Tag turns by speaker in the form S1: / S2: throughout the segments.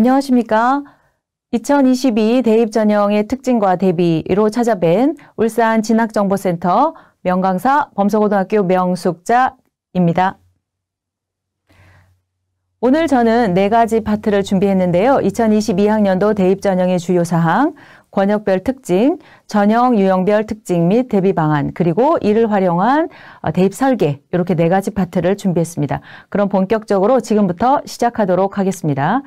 S1: 안녕하십니까. 2022 대입 전형의 특징과 대비로 찾아뵌 울산 진학정보센터 명강사 범서고등학교 명숙자입니다. 오늘 저는 네 가지 파트를 준비했는데요. 2022학년도 대입 전형의 주요 사항, 권역별 특징, 전형 유형별 특징 및 대비 방안, 그리고 이를 활용한 어, 대입 설계 이렇게 네 가지 파트를 준비했습니다. 그럼 본격적으로 지금부터 시작하도록 하겠습니다.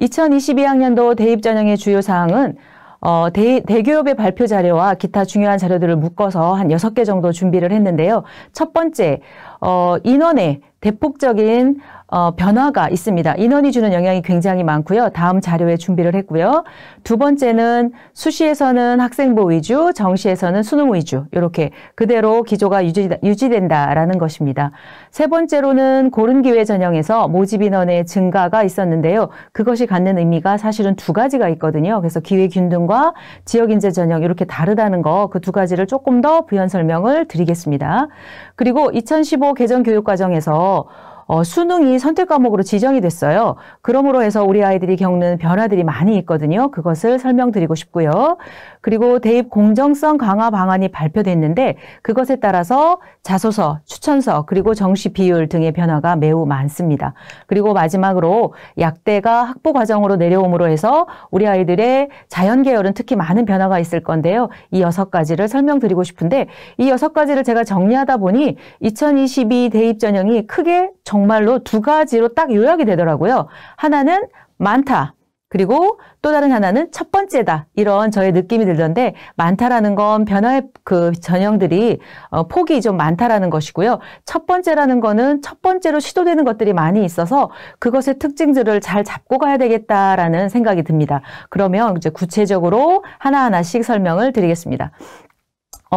S1: 2022학년도 대입 전형의 주요 사항은 어, 대, 대교협의 발표 자료와 기타 중요한 자료들을 묶어서 한6개 정도 준비를 했는데요. 첫 번째, 어, 인원의 대폭적인 어, 변화가 있습니다. 인원이 주는 영향이 굉장히 많고요. 다음 자료에 준비를 했고요. 두 번째는 수시에서는 학생부 위주, 정시에서는 수능 위주 이렇게 그대로 기조가 유지, 유지된다라는 것입니다. 세 번째로는 고른 기회 전형에서 모집 인원의 증가가 있었는데요. 그것이 갖는 의미가 사실은 두 가지가 있거든요. 그래서 기회 균등과 지역 인재 전형 이렇게 다르다는 거 그 두 가지를 조금 더 부연 설명을 드리겠습니다. 그리고 2015 개정 교육 과정에서 어, 수능이 선택 과목으로 지정이 됐어요. 그러므로 해서 우리 아이들이 겪는 변화들이 많이 있거든요. 그것을 설명드리고 싶고요. 그리고 대입 공정성 강화 방안이 발표됐는데 그것에 따라서 자소서, 추천서, 그리고 정시 비율 등의 변화가 매우 많습니다. 그리고 마지막으로 약대가 학부 과정으로 내려옴으로 해서 우리 아이들의 자연 계열은 특히 많은 변화가 있을 건데요. 이 여섯 가지를 설명드리고 싶은데 이 여섯 가지를 제가 정리하다 보니 2022 대입 전형이 크게 정 정말로 두 가지로 딱 요약이 되더라고요. 하나는 많다. 그리고 또 다른 하나는 첫 번째다. 이런 저의 느낌이 들던데 많다라는 건 변화의 그 전형들이 어, 폭이 좀 많다라는 것이고요. 첫 번째라는 거는 첫 번째로 시도되는 것들이 많이 있어서 그것의 특징들을 잘 잡고 가야 되겠다라는 생각이 듭니다. 그러면 이제 구체적으로 하나하나씩 설명을 드리겠습니다.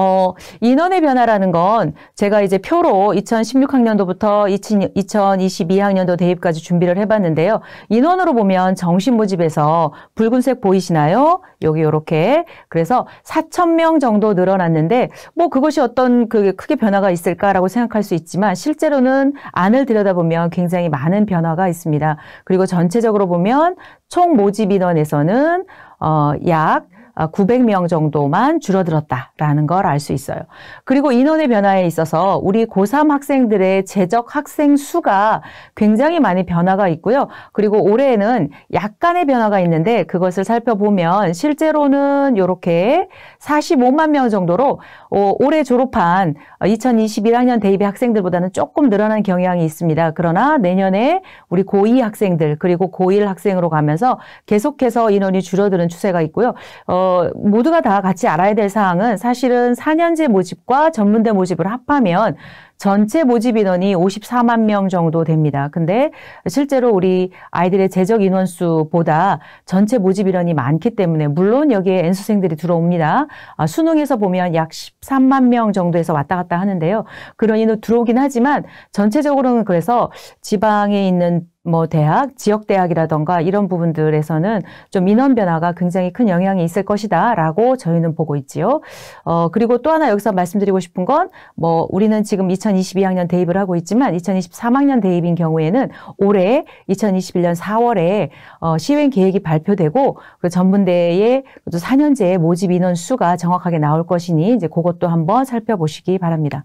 S1: 어, 인원의 변화라는 건 제가 이제 표로 2016학년도부터 20, 2022학년도 대입까지 준비를 해봤는데요. 인원으로 보면 정신 모집에서 붉은색 보이시나요? 여기 이렇게 그래서 4천 명 정도 늘어났는데 뭐 그것이 어떤 그게 크게 변화가 있을까라고 생각할 수 있지만 실제로는 안을 들여다보면 굉장히 많은 변화가 있습니다. 그리고 전체적으로 보면 총 모집 인원에서는 어약 900명 아, 정도만 줄어들었다라는 걸 알 수 있어요. 그리고 인원의 변화에 있어서 우리 고3 학생들의 재적 학생 수가 굉장히 많이 변화가 있고요. 그리고 올해에는 약간의 변화가 있는데 그것을 살펴보면 실제로는 이렇게 45만 명 정도로 어, 올해 졸업한 2021학년 대입의 학생들보다는 조금 늘어난 경향이 있습니다. 그러나 내년에 우리 고2 학생들 그리고 고1 학생으로 가면서 계속해서 인원이 줄어드는 추세가 있고요. 어, 모두가 다 같이 알아야 될 사항은 사실은 4년제 모집과 전문대 모집을 합하면 전체 모집 인원이 54만 명 정도 됩니다. 근데 실제로 우리 아이들의 재적 인원수보다 전체 모집 인원이 많기 때문에 물론 여기에 N수생들이 들어옵니다. 아, 수능에서 보면 약 13만 명 정도에서 왔다 갔다 하는데요. 그러니 들어오긴 하지만 전체적으로는 그래서 지방에 있는 뭐 대학, 지역 대학이라던가 이런 부분들에서는 좀 인원 변화가 굉장히 큰 영향이 있을 것이다라고 저희는 보고 있지요. 어 그리고 또 하나 여기서 말씀드리고 싶은 건 뭐 우리는 지금 2022학년 대입을 하고 있지만 2023학년 대입인 경우에는 올해 2021년 4월에 어 시행 계획이 발표되고 그 전문대의 4년제 그 모집 인원 수가 정확하게 나올 것이니 이제 그것도 한번 살펴보시기 바랍니다.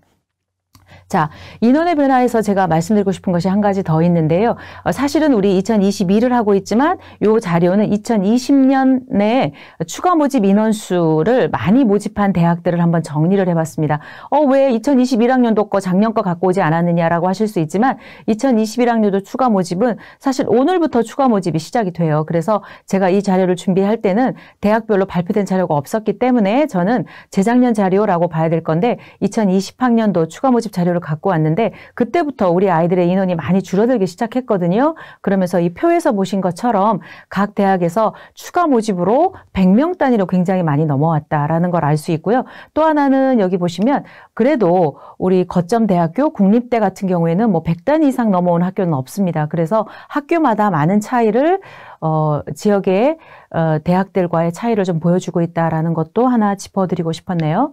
S1: 자, 인원의 변화에서 제가 말씀드리고 싶은 것이 한 가지 더 있는데요. 어, 사실은 우리 2022를 하고 있지만 요 자료는 2020년에 추가 모집 인원수를 많이 모집한 대학들을 한번 정리를 해봤습니다. 어, 왜 2021학년도 거 작년 거 갖고 오지 않았느냐라고 하실 수 있지만 2021학년도 추가 모집은 사실 오늘부터 추가 모집이 시작이 돼요. 그래서 제가 이 자료를 준비할 때는 대학별로 발표된 자료가 없었기 때문에 저는 재작년 자료라고 봐야 될 건데 2020학년도 추가 모집 자료 인원을 갖고 왔는데 그때부터 우리 아이들의 인원이 많이 줄어들기 시작했거든요. 그러면서 이 표에서 보신 것처럼 각 대학에서 추가 모집으로 100명 단위로 굉장히 많이 넘어왔다라는 걸 알 수 있고요. 또 하나는 여기 보시면 그래도 우리 거점 대학교 국립대 같은 경우에는 뭐 100단 이상 넘어온 학교는 없습니다. 그래서 학교마다 많은 차이를 어, 지역의 어, 대학들과의 차이를 좀 보여주고 있다라는 것도 하나 짚어드리고 싶었네요.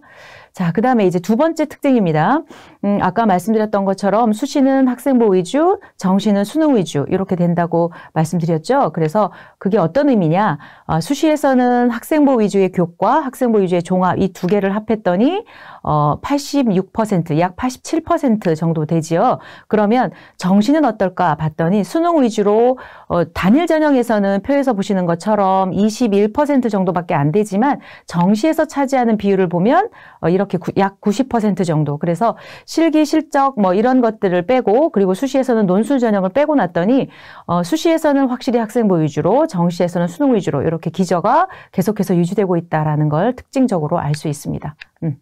S1: 자, 그 다음에 이제 두 번째 특징입니다. 음, 아까 말씀드렸던 것처럼 수시는 학생부 위주, 정시는 수능 위주, 이렇게 된다고 말씀드렸죠. 그래서 그게 어떤 의미냐. 어, 수시에서는 학생부 위주의 교과, 학생부 위주의 종합, 이 두 개를 합했더니 어, 86%약 87% 정도 되지요. 그러면 정시는 어떨까 봤더니 수능 위주로 어, 단일 전형에서는 표에서 보시는 것처럼 21% 정도밖에 안 되지만 정시에서 차지하는 비율을 보면 어, 이렇게 구, 약90% 정도. 그래서 실기 실적 뭐 이런 것들을 빼고 그리고 수시에서는 논술 전형을 빼고 났더니 어, 수시에서는 확실히 학생부 위주로 정시에서는 수능 위주로 이렇게 기저가 계속해서 유지되고 있다라는 걸 특징적으로 알 수 있습니다. 음.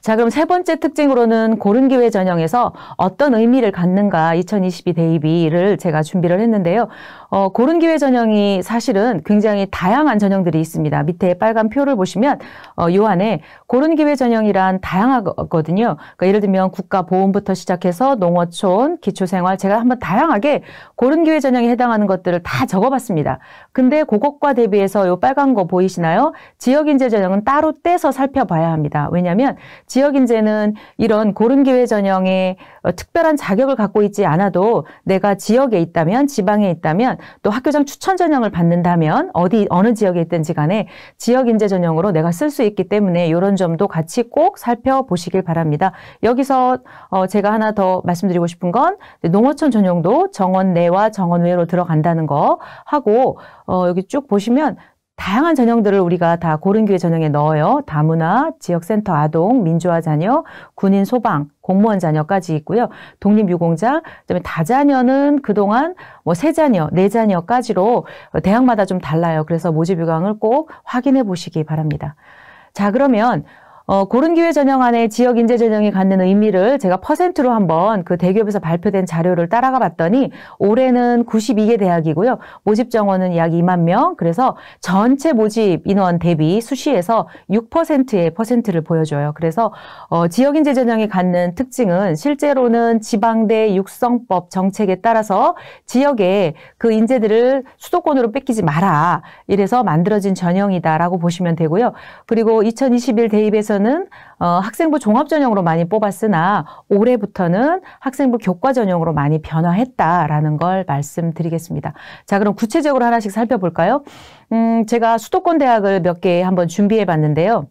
S1: 자, 그럼 세 번째 특징으로는 고른 기회 전형에서 어떤 의미를 갖는가 2022 대입이를 제가 준비를 했는데요. 어, 고른 기회 전형이 사실은 굉장히 다양한 전형들이 있습니다. 밑에 빨간 표를 보시면 어, 요 안에 고른 기회 전형이란 다양하거든요. 그러니까 예를 들면 국가보험부터 시작해서 농어촌, 기초생활 제가 한번 다양하게 고른 기회 전형에 해당하는 것들을 다 적어봤습니다. 근데 그것과 대비해서 요 빨간 거 보이시나요? 지역인재 전형은 따로 떼서 살펴봐야 합니다. 왜냐하면 지역인재는 이런 고른 기회 전형에 어, 특별한 자격을 갖고 있지 않아도 내가 지역에 있다면 지방에 있다면 또 학교장 추천 전형을 받는다면 어디 어느 지역에 있든지 간에 지역 인재 전형으로 내가 쓸 수 있기 때문에 이런 점도 같이 꼭 살펴보시길 바랍니다. 여기서 어 제가 하나 더 말씀드리고 싶은 건 농어촌 전형도 정원 내와 정원 외로 들어간다는 거 하고 어 여기 쭉 보시면 다양한 전형들을 우리가 다 고른교회 전형에 넣어요. 다문화, 지역센터 아동, 민주화 자녀, 군인 소방, 공무원 자녀까지 있고요. 독립유공자, 그다음에 다자녀는 그동안 뭐 세자녀, 네자녀까지로 대학마다 좀 달라요. 그래서 모집 유강을 꼭 확인해 보시기 바랍니다. 자, 그러면 어, 고른 기회 전형안에 지역 인재 전형이 갖는 의미를 제가 퍼센트로 한번 그 대기업에서 발표된 자료를 따라가 봤더니 올해는 92개 대학이고요. 모집 정원은 약 2만 명. 그래서 전체 모집 인원 대비 수시에서 6%의 퍼센트를 보여줘요. 그래서 어, 지역 인재 전형이 갖는 특징은 실제로는 지방대 육성법 정책에 따라서 지역에 그 인재들을 수도권으로 뺏기지 마라. 이래서 만들어진 전형이다라고 보시면 되고요. 그리고 2021 대입에서는 올해부터는 어, 학생부 종합 전형으로 많이 뽑았으나 올해부터는 학생부 교과 전형으로 많이 변화했다라는 걸 말씀드리겠습니다. 자, 그럼 구체적으로 하나씩 살펴볼까요? 음, 제가 수도권 대학을 몇 개 한번 준비해 봤는데요.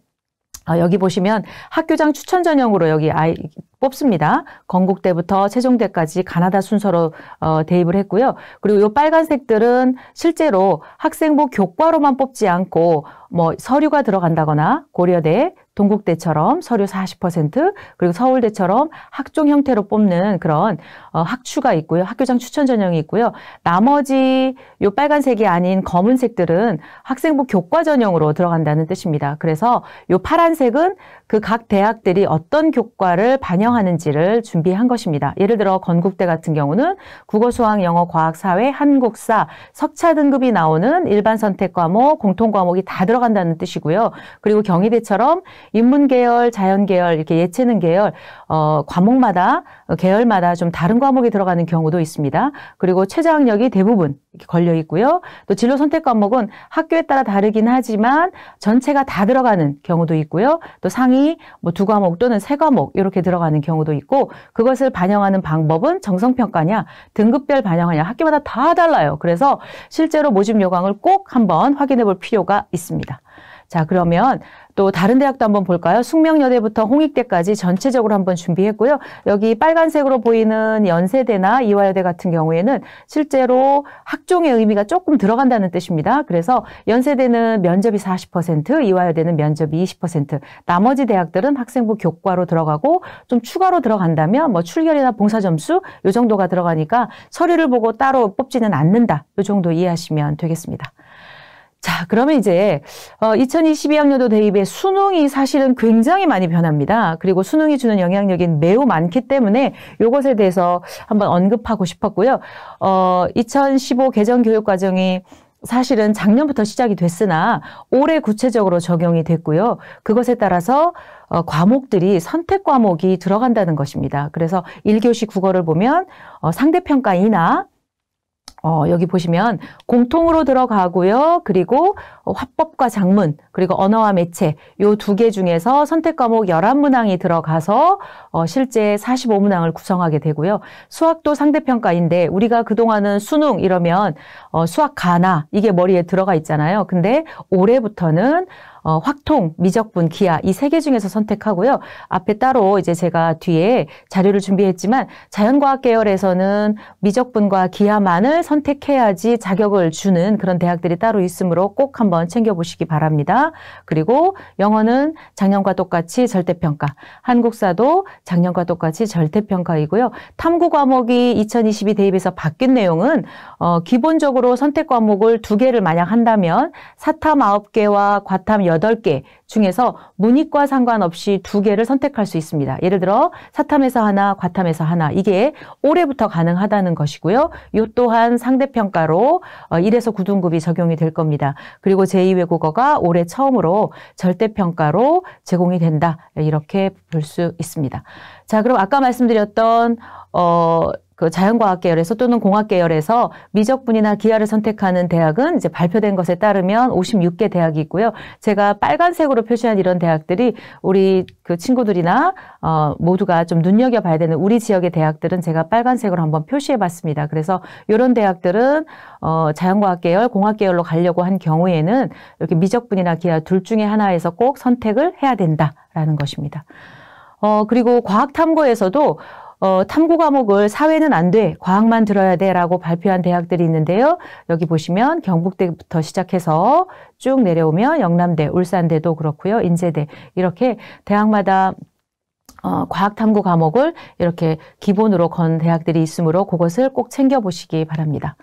S1: 어, 여기 보시면 학교장 추천 전형으로 여기 아이 뽑습니다. 건국대부터 세종대까지 가나다 순서로 어, 대입을 했고요. 그리고 이 빨간색들은 실제로 학생부 교과로만 뽑지 않고 뭐 서류가 들어간다거나 고려대, 동국대처럼 서류 40% 그리고 서울대처럼 학종 형태로 뽑는 그런 어, 학추가 있고요. 학교장 추천 전형이 있고요. 나머지 요 빨간색이 아닌 검은색들은 학생부 교과 전형으로 들어간다는 뜻입니다. 그래서 요 파란색은 그각 대학들이 어떤 교과를 반영하는지를 준비한 것입니다. 예를 들어 건국대 같은 경우는 국어, 수학, 영어, 과학, 사회, 한국사, 석차 등급이 나오는 일반 선택 과목, 공통 과목이 다 들어간다는 뜻이고요. 그리고 경희대처럼 인문 계열, 자연 계열, 이렇게 예체능 계열 어, 과목마다 어, 계열마다 좀 다른 과목이 들어가는 경우도 있습니다. 그리고 최저학력이 대부분 이렇게 걸려 있고요. 또 진로 선택 과목은 학교에 따라 다르긴 하지만 전체가 다 들어가는 경우도 있고요. 또 상위 뭐두 과목 또는 세 과목 이렇게 들어가는 경우도 있고 그것을 반영하는 방법은 정성평가냐 등급별 반영하냐 학교마다 다 달라요. 그래서 실제로 모집 요강을 꼭 한번 확인해 볼 필요가 있습니다. 자, 그러면 또 다른 대학도 한번 볼까요? 숙명여대부터 홍익대까지 전체적으로 한번 준비했고요. 여기 빨간색으로 보이는 연세대나 이화여대 같은 경우에는 실제로 학종의 의미가 조금 들어간다는 뜻입니다. 그래서 연세대는 면접이 40%, 이화여대는 면접이 20%, 나머지 대학들은 학생부 교과로 들어가고 좀 추가로 들어간다면 뭐 출결이나 봉사점수 요 정도가 들어가니까 서류를 보고 따로 뽑지는 않는다. 요 정도 이해하시면 되겠습니다. 자, 그러면 이제 어, 2022학년도 대입의 수능이 사실은 굉장히 많이 변합니다. 그리고 수능이 주는 영향력이 매우 많기 때문에 이것에 대해서 한번 언급하고 싶었고요. 어, 2015 개정 교육 과정이 사실은 작년부터 시작이 됐으나 올해 구체적으로 적용이 됐고요. 그것에 따라서 어, 과목들이 선택 과목이 들어간다는 것입니다. 그래서 1교시 국어를 보면 어, 상대평가이나 어, 여기 보시면 공통으로 들어가고요. 그리고 화법과 작문, 그리고 언어와 매체 요 두 개 중에서 선택 과목 11문항이 들어가서 어, 실제 45문항을 구성하게 되고요. 수학도 상대평가인데 우리가 그동안은 수능 이러면 어, 수학 가나 이게 머리에 들어가 있잖아요. 근데 올해부터는 어, 확통, 미적분, 기아 이세 개 중에서 선택하고요. 앞에 따로 이제 제가 뒤에 자료를 준비했지만 자연과학 계열에서는 미적분과 기아만을 선택해야지 자격을 주는 그런 대학들이 따로 있으므로 꼭 한번 챙겨보시기 바랍니다. 그리고 영어는 작년과 똑같이 절대평가, 한국사도 작년과 똑같이 절대평가이고요. 탐구 과목이 2022 대입에서 바뀐 내용은 어, 기본적으로 선택 과목을 두 개를 만약 한다면 사탐 9개와 과탐 8개 중에서 문익과 상관없이 2개를 선택할 수 있습니다. 예를 들어 사탐에서 하나, 과탐에서 하나 이게 올해부터 가능하다는 것이고요. 요 또한 상대평가로 1에서 어, 9등급이 적용이 될 겁니다. 그리고 제2외국어가 올해 처음으로 절대평가로 제공이 된다. 이렇게 볼 수 있습니다. 자, 그럼 아까 말씀드렸던 어그 자연과학 계열에서 또는 공학 계열에서 미적분이나 기하를 선택하는 대학은 이제 발표된 것에 따르면 56개 대학이 있고요. 제가 빨간색으로 표시한 이런 대학들이 우리 그 친구들이나 어 모두가 좀 눈여겨 봐야 되는 우리 지역의 대학들은 제가 빨간색으로 한번 표시해 봤습니다. 그래서 이런 대학들은 어 자연과학 계열, 공학 계열로 가려고 한 경우에는 이렇게 미적분이나 기하 둘 중에 하나에서 꼭 선택을 해야 된다라는 것입니다. 어, 그리고 과학탐구에서도 어, 탐구 과목을 사회는 안 돼, 과학만 들어야 돼라고 발표한 대학들이 있는데요. 여기 보시면 경북대부터 시작해서 쭉 내려오면 영남대, 울산대도 그렇고요. 인제대 이렇게 대학마다 어, 과학탐구 과목을 이렇게 기본으로 건 대학들이 있으므로 그것을 꼭 챙겨보시기 바랍니다.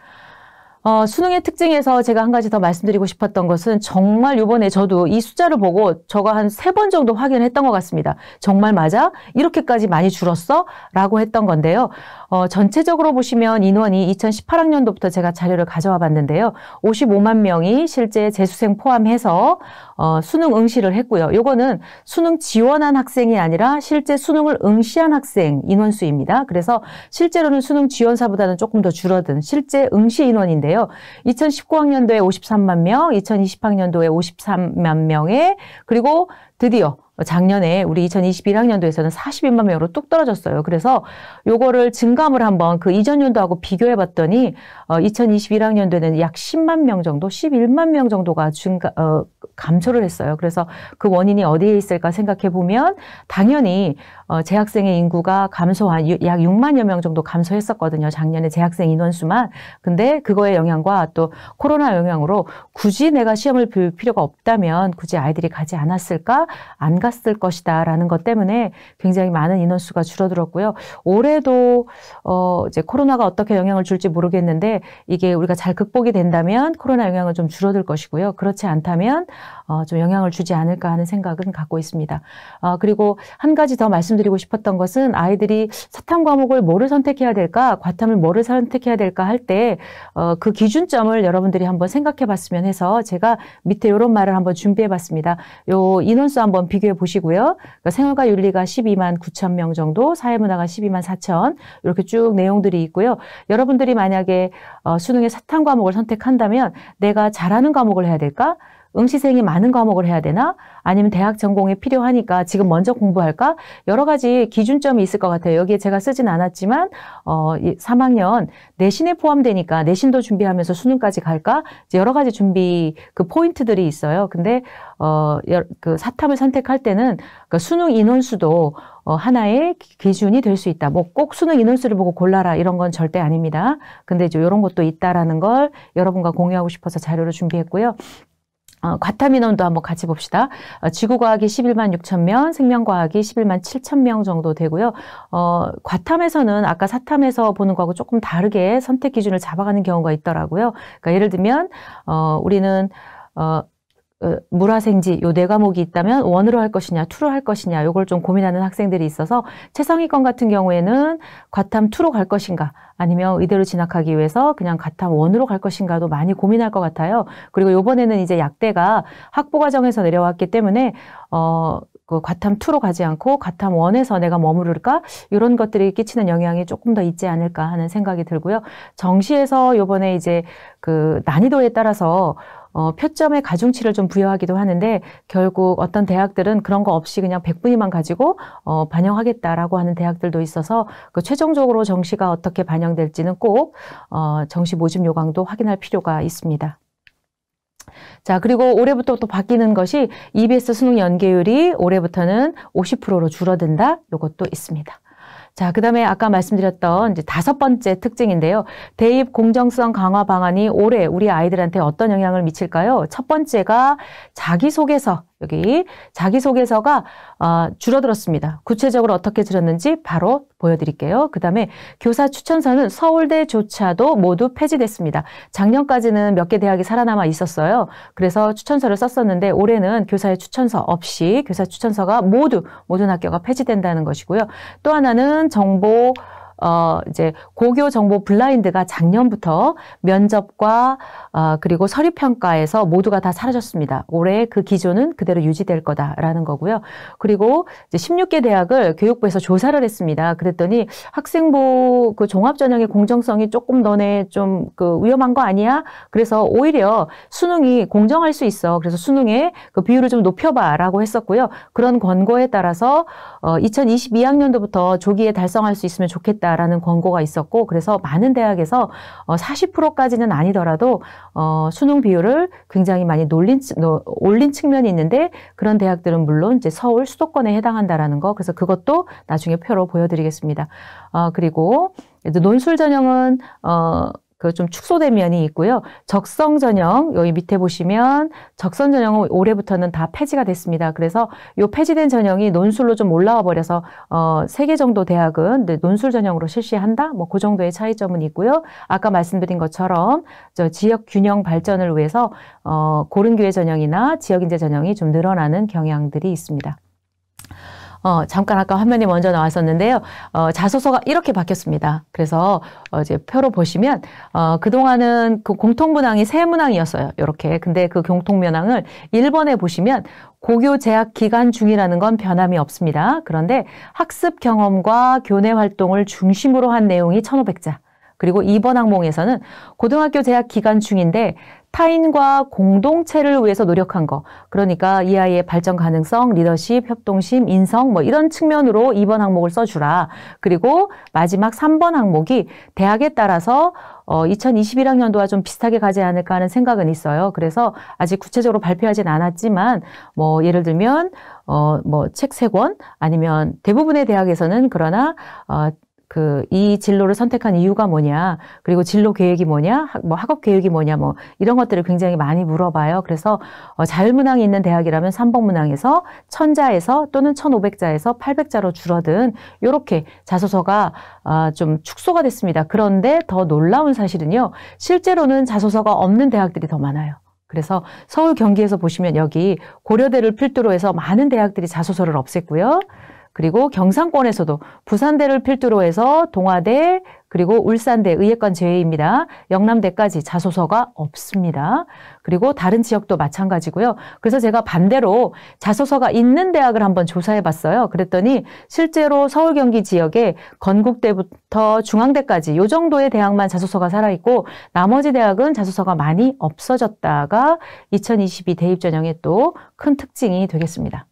S1: 어, 수능의 특징에서 제가 한 가지 더 말씀드리고 싶었던 것은 정말 요번에 저도 이 숫자를 보고 저가 한 세 번 정도 확인했던 것 같습니다. 정말 맞아? 이렇게까지 많이 줄었어? 라고 했던 건데요. 어, 전체적으로 보시면 인원이 2018학년도부터 제가 자료를 가져와 봤는데요. 55만 명이 실제 재수생 포함해서 어, 수능 응시를 했고요. 요거는 수능 지원한 학생이 아니라 실제 수능을 응시한 학생 인원수입니다. 그래서 실제로는 수능 지원사보다는 조금 더 줄어든 실제 응시 인원인데요. 2019학년도에 53만 명, 2020학년도에 53만 명에 그리고 드디어 작년에 우리 2021학년도에서는 4 1만 명으로 뚝 떨어졌어요. 그래서 요거를 증감을 한번 그 이전년도하고 비교해 봤더니 어 2021학년도에는 약 10만 명 정도, 11만 명 정도가 증가 어 감소를 했어요. 그래서 그 원인이 어디에 있을까 생각해 보면 당연히 어 재학생의 인구가 감소한 약 6만여 명 정도 감소했었거든요. 작년에 재학생 인원수만. 근데 그거의 영향과 또 코로나 영향으로 굳이 내가 시험을 볼 필요가 없다면 굳이 아이들이 가지 않았을까? 안 갔을 것이다 라는 것 때문에 굉장히 많은 인원수가 줄어들었고요. 올해도 어 이제 코로나가 어떻게 영향을 줄지 모르겠는데 이게 우리가 잘 극복이 된다면 코로나 영향은 좀 줄어들 것이고요. 그렇지 않다면 어좀 영향을 주지 않을까 하는 생각은 갖고 있습니다. 어 그리고 한 가지 더 말씀드리고 싶었던 것은 아이들이 사탐 과목을 뭐를 선택해야 될까, 과탐을 뭐를 선택해야 될까 할 때어그 기준점을 여러분들이 한번 생각해 봤으면 해서 제가 밑에 이런 말을 한번 준비해 봤습니다. 요 인원수 값으 한번 비교해 보시고요. 그러니까 생활과 윤리가 12만 9천 명 정도, 사회문화가 12만 4천 이렇게 쭉 내용들이 있고요. 여러분들이 만약에 어, 수능의 사탐 과목을 선택한다면 내가 잘하는 과목을 해야 될까? 응시생이 많은 과목을 해야 되나? 아니면 대학 전공이 필요하니까 지금 먼저 공부할까? 여러 가지 기준점이 있을 것 같아요. 여기에 제가 쓰진 않았지만 어 3학년 내신에 포함되니까 내신도 준비하면서 수능까지 갈까? 이제 여러 가지 준비 그 포인트들이 있어요. 근데 어 그 사탐을 선택할 때는 그 수능 인원수도 어, 하나의 기준이 될 수 있다. 뭐 꼭 수능 인원수를 보고 골라라 이런 건 절대 아닙니다. 근데 이제 이런 것도 있다라는 걸 여러분과 공유하고 싶어서 자료를 준비했고요. 어, 과탐 인원도 한번 같이 봅시다. 어, 지구과학이 11만 6천 명, 생명과학이 11만 7천 명 정도 되고요. 어, 과탐에서는 아까 사탐에서 보는 거하고 조금 다르게 선택 기준을 잡아가는 경우가 있더라고요. 그러니까 예를 들면 어, 우리는 어, 어, 물화생지 요 네 과목이 있다면 원으로 할 것이냐 투로 할 것이냐 요걸 좀 고민하는 학생들이 있어서 최성희권 같은 경우에는 과탐 투로 갈 것인가 아니면 의대로 진학하기 위해서 그냥 과탐 원으로 갈 것인가도 많이 고민할 것 같아요. 그리고 요번에는 이제 약대가 학부 과정에서 내려왔기 때문에 어그 과탐 투로 가지 않고 과탐 원에서 내가 머무를까 이런 것들이 끼치는 영향이 조금 더 있지 않을까 하는 생각이 들고요. 정시에서 요번에 이제 그 난이도에 따라서 어, 표점의 가중치를 좀 부여하기도 하는데 결국 어떤 대학들은 그런 거 없이 그냥 백분위만 가지고 어, 반영하겠다라고 하는 대학들도 있어서 그 최종적으로 정시가 어떻게 반영될지는 꼭 어, 정시 모집 요강도 확인할 필요가 있습니다. 자, 그리고 올해부터 또 바뀌는 것이 EBS 수능 연계율이 올해부터는 50%로 줄어든다. 요것도 있습니다. 자, 그 다음에 아까 말씀드렸던 이제 다섯 번째 특징인데요. 대입 공정성 강화 방안이 올해 우리 아이들한테 어떤 영향을 미칠까요? 첫 번째가 자기소개서. 여기 자기소개서가 어, 줄어들었습니다. 구체적으로 어떻게 줄었는지 바로 보여드릴게요. 그 다음에 교사 추천서는 서울대조차도 모두 폐지됐습니다. 작년까지는 몇 개 대학이 살아남아 있었어요. 그래서 추천서를 썼었는데 올해는 교사의 추천서 없이 교사 추천서가 모두 모든 학교가 폐지된다는 것이고요. 또 하나는 정보 어, 이제 고교 정보 블라인드가 작년부터 면접과 어, 그리고 서류 평가에서 모두가 다 사라졌습니다. 올해 그 기조는 그대로 유지될 거다라는 거고요. 그리고 이제 16개 대학을 교육부에서 조사를 했습니다. 그랬더니 학생부 그 종합 전형의 공정성이 조금 너네 좀 그 위험한 거 아니야? 그래서 오히려 수능이 공정할 수 있어. 그래서 수능의 그 비율을 좀 높여봐라고 했었고요. 그런 권고에 따라서 어, 2022학년도부터 조기에 달성할 수 있으면 좋겠다. 있다라는 권고가 있었고 그래서 많은 대학에서 어 40%까지는 아니더라도 어 수능 비율을 굉장히 많이 놀린 올린 측면이 있는데 그런 대학들은 물론 이제 서울 수도권에 해당한다라는 거 그래서 그것도 나중에 표로 보여드리겠습니다. 어 그리고 논술 전형은 어 그좀 축소된 면이 있고요. 적성 전형 여기 밑에 보시면 적성 전형은 올해부터는 다 폐지가 됐습니다. 그래서 요 폐지된 전형이 논술로 좀 올라와 버려서 어 세 개 정도 대학은 논술 전형으로 실시한다. 뭐그 정도의 차이점은 있고요. 아까 말씀드린 것처럼 저 지역 균형 발전을 위해서 어 고른 기회 전형이나 지역 인재 전형이 좀 늘어나는 경향들이 있습니다. 어, 잠깐 아까 화면이 먼저 나왔었는데요. 어, 자소서가 이렇게 바뀌었습니다. 그래서 어, 이제 표로 보시면 어, 그동안은 그 공통문항이 세 문항이었어요. 이렇게. 근데 그 공통문항을 1번에 보시면 고교 재학 기간 중이라는 건 변함이 없습니다. 그런데 학습 경험과 교내 활동을 중심으로 한 내용이 1,500자. 그리고 2번 항목에서는 고등학교 재학 기간 중인데 타인과 공동체를 위해서 노력한 거. 그러니까 이 아이의 발전 가능성, 리더십, 협동심, 인성 뭐 이런 측면으로 2번 항목을 써주라. 그리고 마지막 3번 항목이 대학에 따라서 어, 2021학년도와 좀 비슷하게 가지 않을까 하는 생각은 있어요. 그래서 아직 구체적으로 발표하진 않았지만, 뭐, 예를 들면, 어, 뭐, 책 세 권, 아니면 대부분의 대학에서는 그러나, 어, 그이 진로를 선택한 이유가 뭐냐, 그리고 진로 계획이 뭐냐, 뭐 학업 계획이 뭐냐, 뭐 이런 것들을 굉장히 많이 물어봐요. 그래서 어, 자율문항이 있는 대학이라면 3번 문항에서 천자에서 또는 1500자에서 800자로 줄어든 요렇게 자소서가 아, 좀 축소가 됐습니다. 그런데 더 놀라운 사실은요, 실제로는 자소서가 없는 대학들이 더 많아요. 그래서 서울 경기에서 보시면 여기 고려대를 필두로 해서 많은 대학들이 자소서를 없앴고요. 그리고 경상권에서도 부산대를 필두로 해서 동아대 그리고 울산대 의예권 제외입니다. 영남대까지 자소서가 없습니다. 그리고 다른 지역도 마찬가지고요. 그래서 제가 반대로 자소서가 있는 대학을 한번 조사해 봤어요. 그랬더니 실제로 서울 경기 지역에 건국대부터 중앙대까지 요 정도의 대학만 자소서가 살아 있고 나머지 대학은 자소서가 많이 없어졌다가 2022 대입 전형의 또 큰 특징이 되겠습니다.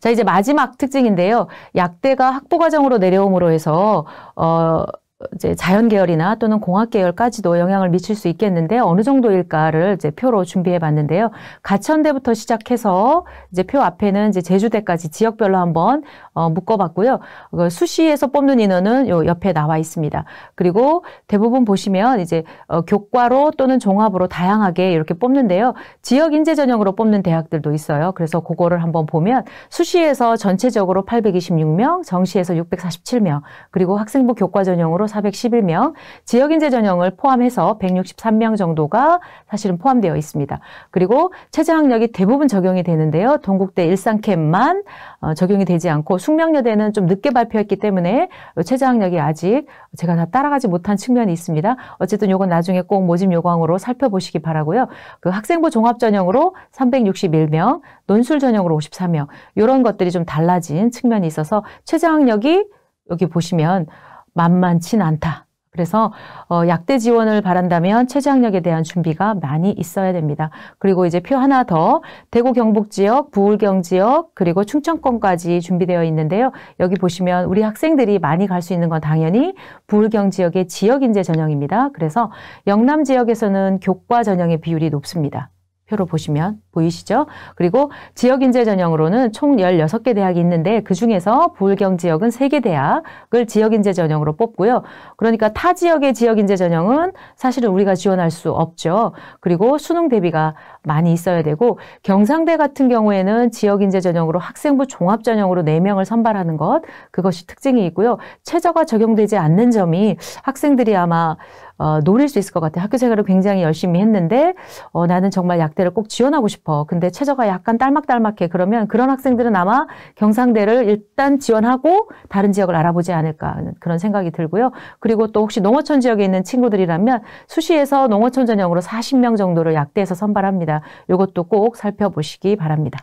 S1: 자, 이제 마지막 특징인데요. 약대가 학부 과정으로 내려옴으로 해서 어 이제 자연 계열이나 또는 공학 계열까지도 영향을 미칠 수 있겠는데 어느 정도일까를 이제 표로 준비해 봤는데요. 가천대부터 시작해서 이제 표 앞에는 이제 제주대까지 지역별로 한번 어, 묶어봤고요. 그 수시에서 뽑는 인원은 요 옆에 나와 있습니다. 그리고 대부분 보시면 이제 어, 교과로 또는 종합으로 다양하게 이렇게 뽑는데요. 지역 인재 전형으로 뽑는 대학들도 있어요. 그래서 그거를 한번 보면 수시에서 전체적으로 826명, 정시에서 647명, 그리고 학생부 교과 전형으로 411명, 지역인재 전형을 포함해서 163명 정도가 사실은 포함되어 있습니다. 그리고 최저학력이 대부분 적용이 되는데요. 동국대 일상캠만 어, 적용이 되지 않고 숙명여대는 좀 늦게 발표했기 때문에 최저학력이 아직 제가 다 따라가지 못한 측면이 있습니다. 어쨌든 이건 나중에 꼭 모집 요강으로 살펴보시기 바라고요. 그 학생부 종합 전형으로 361명, 논술 전형으로 54명 이런 것들이 좀 달라진 측면이 있어서 최저학력이 여기 보시면 만만치 않다. 그래서 어, 약대 지원을 바란다면 최저학력에 대한 준비가 많이 있어야 됩니다. 그리고 이제 표 하나 더 대구 경북 지역, 부울경 지역 그리고 충청권까지 준비되어 있는데요. 여기 보시면 우리 학생들이 많이 갈 수 있는 건 당연히 부울경 지역의 지역 인재 전형입니다. 그래서 영남 지역에서는 교과 전형의 비율이 높습니다. 표로 보시면 보이시죠? 그리고 지역인재 전형으로는 총 16개 대학이 있는데 그중에서 부울경 지역은 3개 대학을 지역인재 전형으로 뽑고요. 그러니까 타 지역의 지역인재 전형은 사실은 우리가 지원할 수 없죠. 그리고 수능 대비가 많이 있어야 되고 경상대 같은 경우에는 지역인재 전형으로 학생부 종합 전형으로 4명을 선발하는 것 그것이 특징이 있고요. 최저가 적용되지 않는 점이 학생들이 아마 어, 노릴 수 있을 것 같아요. 학교 생활을 굉장히 열심히 했는데 어, 나는 정말 약대를 꼭 지원하고 싶 싶어. 근데 최저가 약간 딸막딸막해. 그러면 그런 학생들은 아마 경상대를 일단 지원하고 다른 지역을 알아보지 않을까 하는 그런 생각이 들고요. 그리고 또 혹시 농어촌 지역에 있는 친구들이라면 수시에서 농어촌 전형으로 40명 정도를 약대에서 선발합니다. 이것도 꼭 살펴보시기 바랍니다.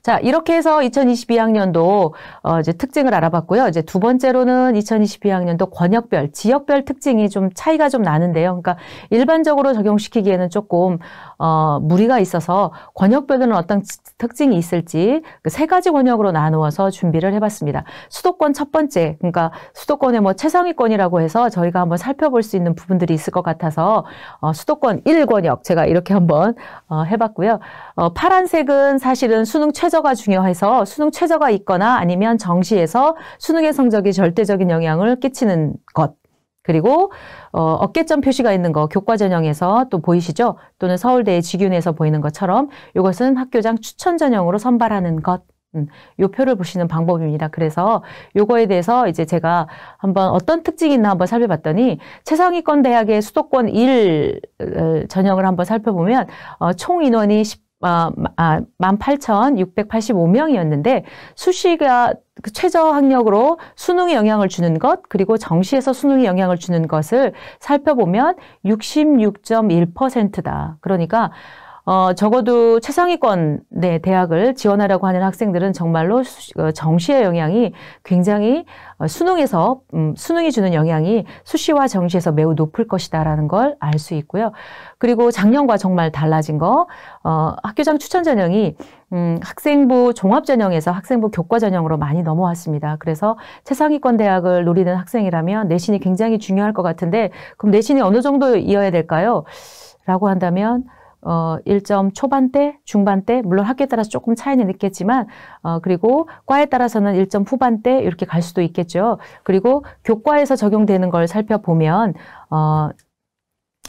S1: 자, 이렇게 해서 2022학년도 어 이제 특징을 알아봤고요. 이제 두 번째로는 2022학년도 권역별, 지역별 특징이 좀 차이가 좀 나는데요. 그러니까 일반적으로 적용시키기에는 조금 어, 무리가 있어서 권역별로는 어떤 특징이 있을지 그세 가지 권역으로 나누어서 준비를 해봤습니다. 수도권 첫 번째, 그러니까 수도권의 뭐 최상위권이라고 해서 저희가 한번 살펴볼 수 있는 부분들이 있을 것 같아서 어, 수도권 1권역 제가 이렇게 한번 어, 해봤고요. 어, 파란색은 사실은 수능 최저가 중요해서 수능 최저가 있거나 아니면 정시에서 수능의 성적이 절대적인 영향을 끼치는 것. 그리고 어, 어깨점 표시가 있는 거 교과 전형에서 또 보이시죠? 또는 서울대의 직윤에서 보이는 것처럼 이것은 학교장 추천 전형으로 선발하는 것. 음, 요 표를 보시는 방법입니다. 그래서 요거에 대해서 이제 제가 한번 어떤 특징이 있나 한번 살펴봤더니 최상위권 대학의 수도권 1 어, 전형을 한번 살펴보면 어, 총 인원이 10 어, 아, 아, 18,685명이었는데 수시가 그 최저학력으로 수능에 영향을 주는 것 그리고 정시에서 수능에 영향을 주는 것을 살펴보면 66.1%다. 그러니까 어, 적어도 최상위권 내 대학을 지원하려고 하는 학생들은 정말로 수, 어, 정시의 영향이 굉장히 어, 수능에서 음, 수능이 주는 영향이 수시와 정시에서 매우 높을 것이다라는 걸 알 수 있고요. 그리고 작년과 정말 달라진 거 어, 학교장 추천 전형이 음, 학생부 종합 전형에서 학생부 교과 전형으로 많이 넘어왔습니다. 그래서 최상위권 대학을 노리는 학생이라면 내신이 굉장히 중요할 것 같은데 그럼 내신이 어느 정도 이어야 될까요? 라고 한다면 어, 1점 초반대, 중반대, 물론 학교에 따라서 조금 차이는 있겠지만, 어, 그리고 과에 따라서는 1점 후반대 이렇게 갈 수도 있겠죠. 그리고 교과에서 적용되는 걸 살펴보면, 어,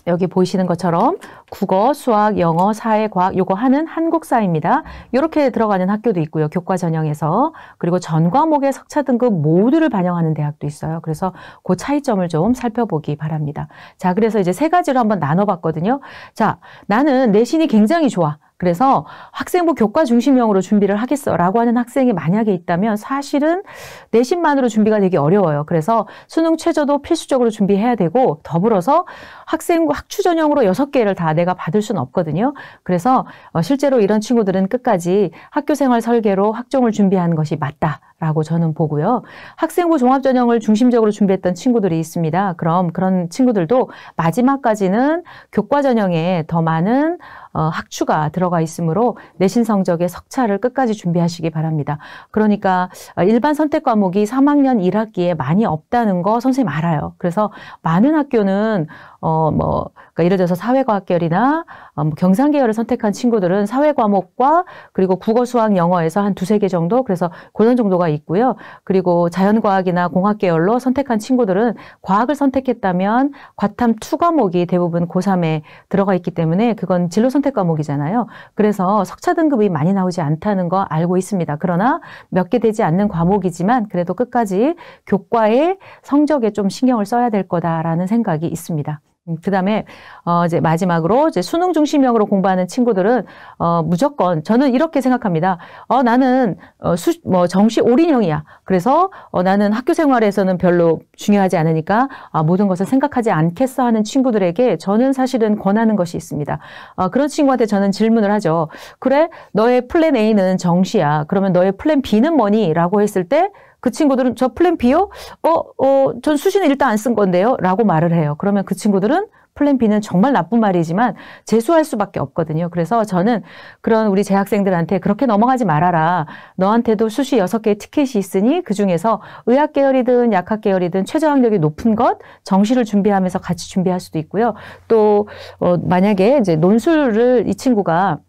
S1: 여기 보시는 이 것처럼 국어, 수학, 영어, 사회, 과학 요거 하는 한국사입니다. 이렇게 들어가는 학교도 있고요. 교과 전형에서 그리고 전 과목의 석차 등급 모두를 반영하는 대학도 있어요. 그래서 그 차이점을 좀 살펴보기 바랍니다. 자, 그래서 이제 세 가지로 한번 나눠봤거든요. 자, 나는 내신이 굉장히 좋아. 그래서 학생부 교과 중심형으로 준비를 하겠어라고 하는 학생이 만약에 있다면 사실은 내신만으로 준비가 되기 어려워요. 그래서 수능 최저도 필수적으로 준비해야 되고 더불어서 학생부 학추 전형으로 여섯 개를 다 내가 받을 수는 없거든요. 그래서 어, 실제로 이런 친구들은 끝까지 학교 생활 설계로 학종을 준비하는 것이 맞다. 라고 저는 보고요. 학생부 종합전형을 중심적으로 준비했던 친구들이 있습니다. 그럼 그런 친구들도 마지막까지는 교과전형에 더 많은 어, 학추가 들어가 있으므로 내신 성적의 석차를 끝까지 준비하시기 바랍니다. 그러니까 어, 일반 선택 과목이 3학년 1학기에 많이 없다는 거 선생님 알아요. 그래서 많은 학교는 어, 뭐, 그러니까 예를 들어서 사회과학계열이나 어, 뭐 경상계열을 선택한 친구들은 사회과목과 그리고 국어, 수학, 영어에서 한 두세 개 정도 그래서 그런 정도가 있고요. 그리고 자연과학이나 공학계열로 선택한 친구들은 과학을 선택했다면 과탐 투 과목이 대부분 고3에 들어가 있기 때문에 그건 진로 선택 과목이잖아요. 그래서 석차 등급이 많이 나오지 않다는 거 알고 있습니다. 그러나 몇 개 되지 않는 과목이지만 그래도 끝까지 교과의 성적에 좀 신경을 써야 될 거다라는 생각이 있습니다. 음, 그다음에 어 이제 마지막으로 이제 수능 중심형으로 공부하는 친구들은 어 무조건 저는 이렇게 생각합니다. 어 나는 어수뭐 정시 올인형이야. 그래서 어 나는 학교 생활에서는 별로 중요하지 않으니까 아 모든 것을 생각하지 않겠어 하는 친구들에게 저는 사실은 권하는 것이 있습니다. 어 그런 친구한테 저는 질문을 하죠. 그래 너의 플랜 A는 정시야. 그러면 너의 플랜 B는 뭐니?라고 했을 때그 친구들은 저 플랜 B요? 어, 어, 전 수시는 일단 안 쓴 건데요. 라고 말을 해요. 그러면 그 친구들은 플랜 B는 정말 나쁜 말이지만 재수할 수밖에 없거든요. 그래서 저는 그런 우리 재학생들한테 그렇게 넘어가지 말아라. 너한테도 수시 6 개의 티켓이 있으니 그중에서 의학 계열이든 약학 계열이든 최저학력이 높은 것 정시를 준비하면서 같이 준비할 수도 있고요. 또 어, 만약에 이제 논술을 이 친구가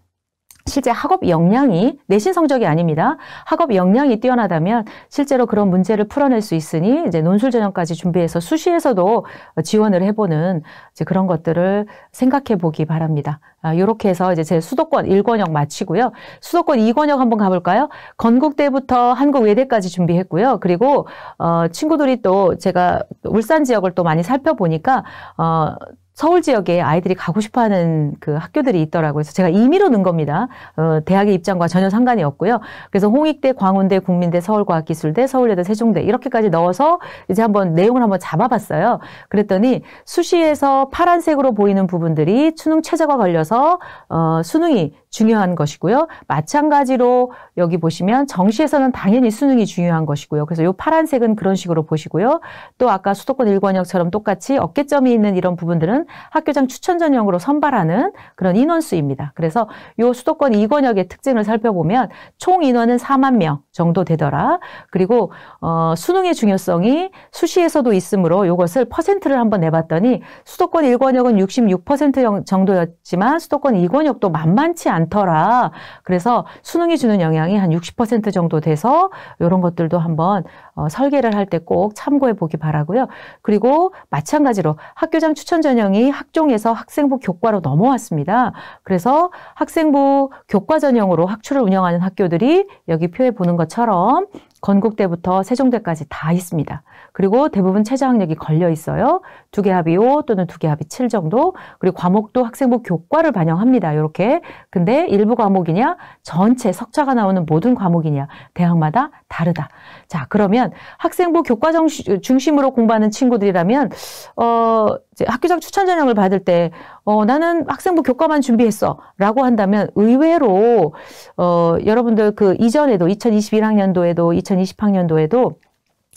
S1: 실제 학업 역량이 내신 성적이 아닙니다. 학업 역량이 뛰어나다면 실제로 그런 문제를 풀어낼 수 있으니 이제 논술 전형까지 준비해서 수시에서도 지원을 해보는 이제 그런 것들을 생각해 보기 바랍니다. 아, 요렇게 해서 이제 제 수도권 1권역 마치고요. 수도권 2권역 한번 가볼까요? 건국대부터 한국외대까지 준비했고요. 그리고, 어, 친구들이 또 제가 울산 지역을 또 많이 살펴보니까, 어, 서울 지역에 아이들이 가고 싶어하는 그 학교들이 있더라고요. 그래서 제가 임의로 넣은 겁니다. 어, 대학의 입장과 전혀 상관이 없고요. 그래서 홍익대, 광운대, 국민대, 서울과학기술대, 서울여대, 세종대 이렇게까지 넣어서 이제 한번 내용을 한번 잡아봤어요. 그랬더니 수시에서 파란색으로 보이는 부분들이 수능 최저가 걸려서 어, 수능이 중요한 것이고요. 마찬가지로 여기 보시면 정시에서는 당연히 수능이 중요한 것이고요. 그래서 이 파란색은 그런 식으로 보시고요. 또 아까 수도권 일권역처럼 똑같이 어깨점이 있는 이런 부분들은 학교장 추천 전형으로 선발하는 그런 인원수입니다. 그래서 요 수도권 2권역의 특징을 살펴보면 총 인원은 4만 명 정도 되더라. 그리고 어, 수능의 중요성이 수시에서도 있으므로 요것을 퍼센트를 한번 내봤더니 수도권 1권역은 66% 정도였지만 수도권 2권역도 만만치 않더라. 그래서 수능이 주는 영향이 한 60% 정도 돼서 이런 것들도 한번 어, 설계를 할 때 꼭 참고해 보기 바라고요. 그리고 마찬가지로 학교장 추천 전형이 학종에서 학생부 교과로 넘어왔습니다. 그래서 학생부 교과 전형으로 학출을 운영하는 학교들이 여기 표에 보는 것처럼 건국대부터 세종대까지 다 있습니다. 그리고 대부분 최저학력이 걸려 있어요. 두 개 합이 5 또는 두 개 합이 7 정도. 그리고 과목도 학생부 교과를 반영합니다. 이렇게. 근데 일부 과목이냐, 전체 석차가 나오는 모든 과목이냐, 대학마다 다르다. 자, 그러면 학생부 교과 정시, 중심으로 공부하는 친구들이라면, 어, 학교장 추천 전형을 받을 때, 어, 나는 학생부 교과만 준비했어. 라고 한다면 의외로, 어, 여러분들 그 이전에도, 2021학년도에도, 2020학년도에도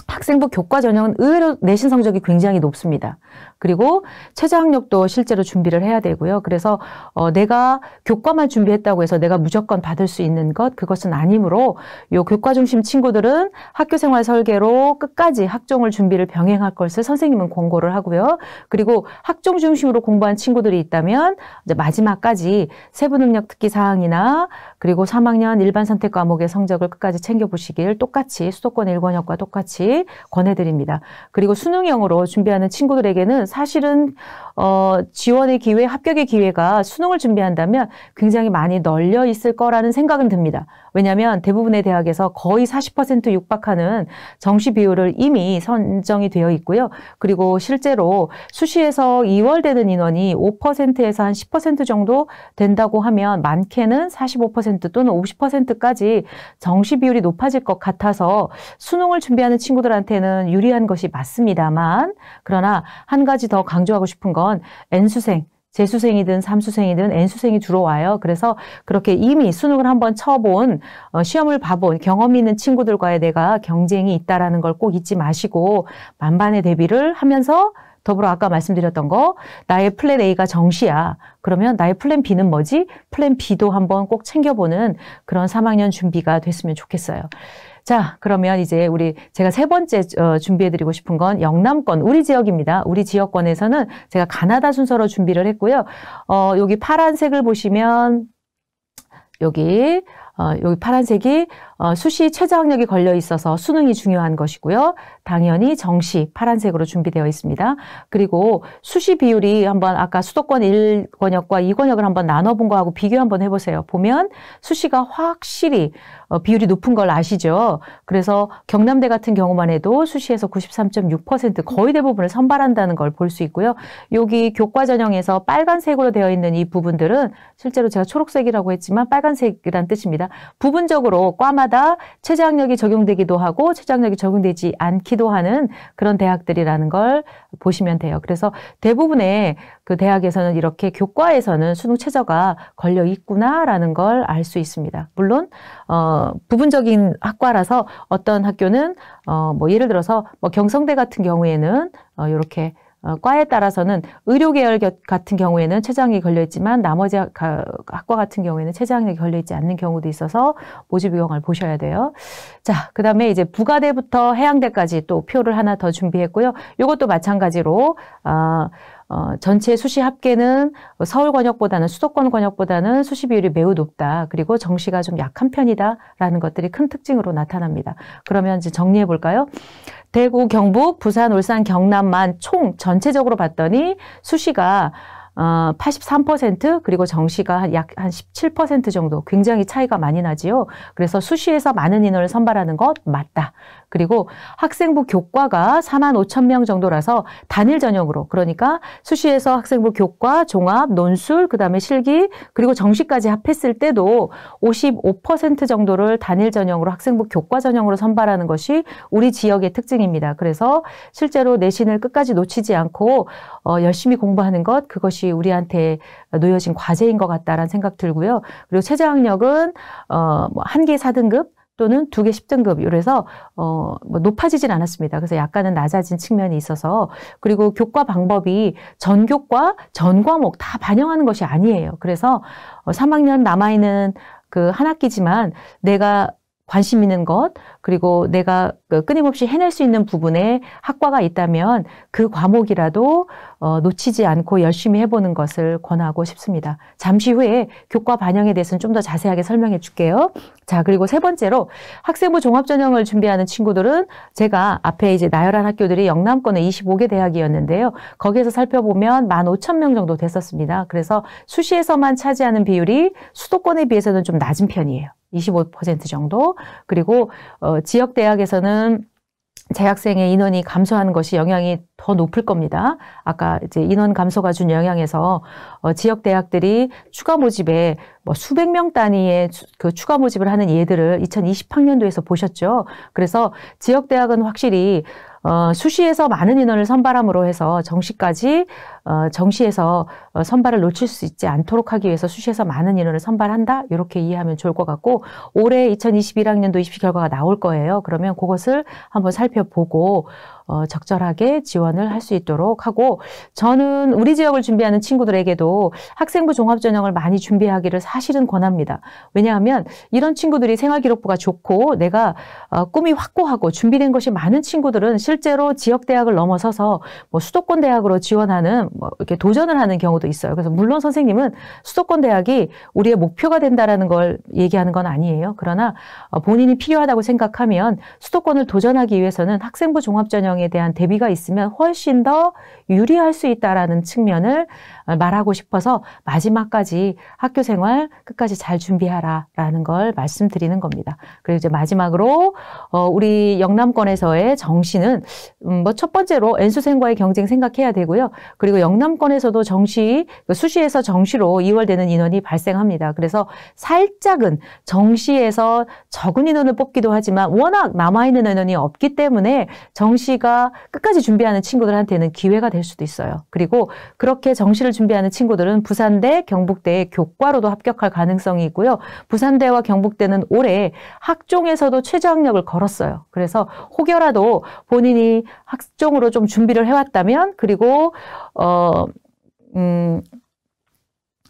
S1: 학생부 교과 전형은 의외로 내신 성적이 굉장히 높습니다. 그리고 최저학력도 실제로 준비를 해야 되고요. 그래서 어, 내가 교과만 준비했다고 해서 내가 무조건 받을 수 있는 것 그것은 아니므로 요 교과 중심 친구들은 학교 생활 설계로 끝까지 학종을 준비를 병행할 것을 선생님은 권고를 하고요. 그리고 학종 중심으로 공부한 친구들이 있다면 이제 마지막까지 세부 능력 특기 사항이나 그리고 3학년 일반 선택 과목의 성적을 끝까지 챙겨 보시길 똑같이 수도권 일권역과 똑같이 권해 드립니다. 그리고 수능형으로 준비하는 친구들에게는 사실은 어, 지원의 기회, 합격의 기회가 수능을 준비한다면 굉장히 많이 널려 있을 거라는 생각은 듭니다. 왜냐하면 대부분의 대학에서 거의 40% 육박하는 정시 비율을 이미 선정이 되어 있고요. 그리고 실제로 수시에서 2월 되는 인원이 5%에서 한 10% 정도 된다고 하면 많게는 45% 또는 50%까지 정시 비율이 높아질 것 같아서 수능을 준비하는 친구들한테는 유리한 것이 맞습니다만 그러나 한 가지 더 강조하고 싶은 건건 N수생, 재수생이든 삼수생이든 N수생이 들어와요. 그래서 그렇게 이미 수능을 한번 쳐본 어, 시험을 봐본 경험이 있는 친구들과의 내가 경쟁이 있다라는 걸 꼭 잊지 마시고 만반의 대비를 하면서 더불어 아까 말씀드렸던 거 나의 플랜 A가 정시야. 그러면 나의 플랜 B는 뭐지? 플랜 B도 한번 꼭 챙겨보는 그런 3학년 준비가 됐으면 좋겠어요. 자, 그러면 이제 우리 제가 세 번째 어, 준비해드리고 싶은 건 영남권, 우리 지역입니다. 우리 지역권에서는 제가 가나다 순서로 준비를 했고요. 어, 여기 파란색을 보시면 여기 어, 여기 파란색이 어, 수시 최저학력이 걸려 있어서 수능이 중요한 것이고요. 당연히 정시 파란색으로 준비되어 있습니다. 그리고 수시 비율이 한번 아까 수도권 1권역과 2권역을 한번 나눠본 거하고 비교 한번 해보세요. 보면 수시가 확실히 어, 비율이 높은 걸 아시죠? 그래서 경남대 같은 경우만 해도 수시에서 93.6% 거의 대부분을 선발한다는 걸 볼 수 있고요. 여기 교과 전형에서 빨간색으로 되어 있는 이 부분들은 실제로 제가 초록색이라고 했지만 빨간색이란 뜻입니다. 부분적으로 과마다 대마다 최저학력이 적용되기도 하고 최저학력이 적용되지 않기도 하는 그런 대학들이라는 걸 보시면 돼요. 그래서 대부분의 그 대학에서는 이렇게 교과에서는 수능 최저가 걸려 있구나라는 걸 알 수 있습니다. 물론 어 부분적인 학과라서 어떤 학교는 어뭐 예를 들어서 뭐 경성대 같은 경우에는 어 이렇게 어, 과에 따라서는 의료계열 같은 경우에는 췌장이 걸려있지만 나머지 가, 학과 같은 경우에는 췌장이 걸려있지 않는 경우도 있어서 모집 유형을 보셔야 돼요. 자, 그 다음에 이제 부가대부터 해양대까지 또 표를 하나 더 준비했고요. 이것도 마찬가지로, 어, 어, 전체 수시 합계는 서울 권역보다는 수도권 권역보다는 수시 비율이 매우 높다. 그리고 정시가 좀 약한 편이다라는 것들이 큰 특징으로 나타납니다. 그러면 이제 정리해 볼까요? 대구, 경북, 부산, 울산, 경남만 총 전체적으로 봤더니 수시가 어, 83% 그리고 정시가 한 약 한 17% 정도 굉장히 차이가 많이 나지요. 그래서 수시에서 많은 인원을 선발하는 것 맞다. 그리고 학생부 교과가 4만 5천 명 정도라서 단일 전형으로 그러니까 수시에서 학생부 교과, 종합, 논술, 그다음에 실기 그리고 정시까지 합했을 때도 55% 정도를 단일 전형으로 학생부 교과 전형으로 선발하는 것이 우리 지역의 특징입니다. 그래서 실제로 내신을 끝까지 놓치지 않고 어, 열심히 공부하는 것 그것이 우리한테 놓여진 과제인 것 같다라는 생각 들고요. 그리고 최저학력은 어, 뭐 한계 4등급 또는 두개 10등급 이래서 어, 뭐 높아지진 않았습니다. 그래서 약간은 낮아진 측면이 있어서 그리고 교과 방법이 전교과 전과목 다 반영하는 것이 아니에요. 그래서 3학년 어, 남아있는 그 한 학기지만 내가 관심 있는 것 그리고 내가 그 끊임없이 해낼 수 있는 부분에 학과가 있다면 그 과목이라도 어, 놓치지 않고 열심히 해보는 것을 권하고 싶습니다. 잠시 후에 교과 반영에 대해서는 좀 더 자세하게 설명해 줄게요. 자, 그리고 세 번째로 학생부 종합전형을 준비하는 친구들은 제가 앞에 이제 나열한 학교들이 영남권의 25개 대학이었는데요. 거기에서 살펴보면 15,000명 정도 됐었습니다. 그래서 수시에서만 차지하는 비율이 수도권에 비해서는 좀 낮은 편이에요. 25% 정도. 그리고 어, 지역 대학에서는 재학생의 인원이 감소하는 것이 영향이 더 높을 겁니다. 아까 이제 인원 감소가 준 영향에서 어, 지역 대학들이 추가 모집에 뭐 수백 명 단위의 추, 그 추가 모집을 하는 예들을 2020학년도에서 보셨죠. 그래서 지역 대학은 확실히 어, 수시에서 많은 인원을 선발함으로 해서 정시까지 어, 정시에서 어, 선발을 놓칠 수 있지 않도록 하기 위해서 수시에서 많은 인원을 선발한다 이렇게 이해하면 좋을 것 같고 올해 2021학년도 입시 결과가 나올 거예요. 그러면 그것을 한번 살펴보고 어, 적절하게 지원을 할 수 있도록 하고 저는 우리 지역을 준비하는 친구들에게도 학생부 종합전형을 많이 준비하기를 사실은 권합니다. 왜냐하면 이런 친구들이 생활기록부가 좋고 내가 어, 꿈이 확고하고 준비된 것이 많은 친구들은 실제로 지역대학을 넘어서서 뭐 수도권 대학으로 지원하는 뭐 이렇게 도전을 하는 경우도 있어요. 그래서 물론 선생님은 수도권 대학이 우리의 목표가 된다라는 걸 얘기하는 건 아니에요. 그러나 어, 본인이 필요하다고 생각하면 수도권을 도전하기 위해서는 학생부 종합전형 대통에 대한 대비가 있으면 훨씬 더 유리할 수 있다라는 측면을 말하고 싶어서 마지막까지 학교 생활 끝까지 잘 준비하라라는 걸 말씀드리는 겁니다. 그리고 이제 마지막으로 어, 우리 영남권에서의 정시는 음, 뭐첫 번째로 n 수생과의 경쟁 생각해야 되고요. 그리고 영남권에서도 정시 그 수시에서 정시로 이월되는 인원이 발생합니다. 그래서 살짝은 정시에서 적은 인원을 뽑기도 하지만 워낙 남아 있는 인원이 없기 때문에 정시 정시가 끝까지 준비하는 친구들한테는 기회가 될 수도 있어요. 그리고 그렇게 정시를 준비하는 친구들은 부산대, 경북대의 교과로도 합격할 가능성이 있고요. 부산대와 경북대는 올해 학종에서도 최저학력을 걸었어요. 그래서 혹여라도 본인이 학종으로 좀 준비를 해왔다면 그리고 어 음,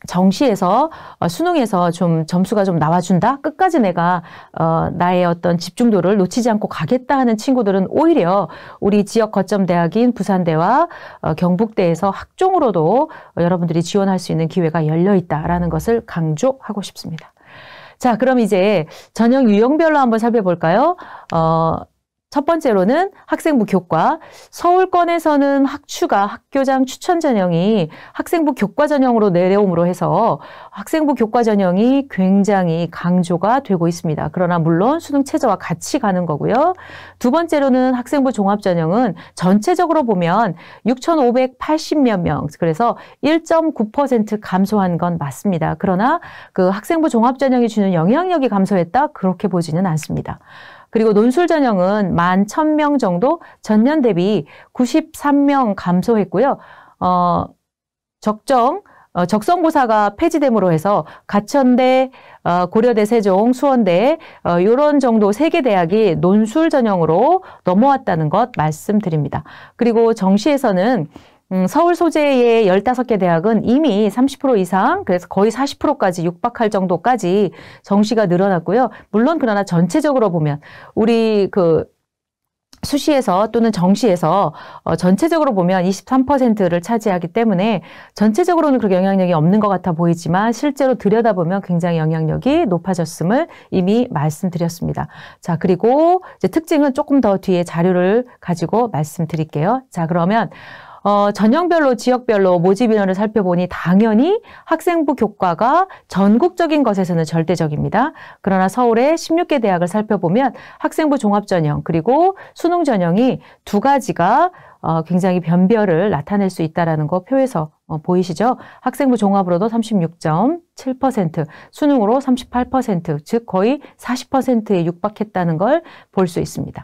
S1: 정시에서 어, 수능에서 좀 점수가 좀 나와준다 끝까지 내가 어, 나의 어떤 집중도를 놓치지 않고 가겠다 하는 친구들은 오히려 우리 지역 거점 대학인 부산대와 어, 경북대에서 학종으로도 어, 여러분들이 지원할 수 있는 기회가 열려 있다라는 것을 강조하고 싶습니다. 자, 그럼 이제 전형 유형별로 한번 살펴볼까요? 어, 첫 번째로는 학생부 교과. 서울권에서는 학추가 학교장 추천 전형이 학생부 교과 전형으로 내려옴으로 해서 학생부 교과 전형이 굉장히 강조가 되고 있습니다. 그러나 물론 수능 최저와 같이 가는 거고요. 두 번째로는 학생부 종합 전형은 전체적으로 보면 6,580몇 명, 그래서 1.9% 감소한 건 맞습니다. 그러나 그 학생부 종합 전형이 주는 영향력이 감소했다 그렇게 보지는 않습니다. 그리고 논술 전형은 만0명 정도 전년 대비 9 3명 감소했고요. 어, 적정 어, 적성고사가 폐지됨으로 해서 가천대, 어, 고려대, 세종, 수원대 어, 이런 정도 세 개 대학이 논술 전형으로 넘어왔다는 것 말씀드립니다. 그리고 정시에서는 음, 서울 소재의 15개 대학은 이미 30% 이상, 그래서 거의 40%까지 육박할 정도까지 정시가 늘어났고요. 물론 그러나 전체적으로 보면 우리 그 수시에서 또는 정시에서 어, 전체적으로 보면 23%를 차지하기 때문에 전체적으로는 그렇게 영향력이 없는 것 같아 보이지만 실제로 들여다보면 굉장히 영향력이 높아졌음을 이미 말씀드렸습니다. 자, 그리고 이제 특징은 조금 더 뒤에 자료를 가지고 말씀드릴게요. 자, 그러면 어, 전형별로 지역별로 모집 인원을 살펴보니 당연히 학생부 교과가 전국적인 것에서는 절대적입니다. 그러나 서울의 16개 대학을 살펴보면 학생부 종합 전형 그리고 수능 전형이 두 가지가 어, 굉장히 변별을 나타낼 수 있다라는 거 표에서 어, 보이시죠? 학생부 종합으로도 36.7%, 수능으로 38%, 즉 거의 40%에 육박했다는 걸 볼 수 있습니다.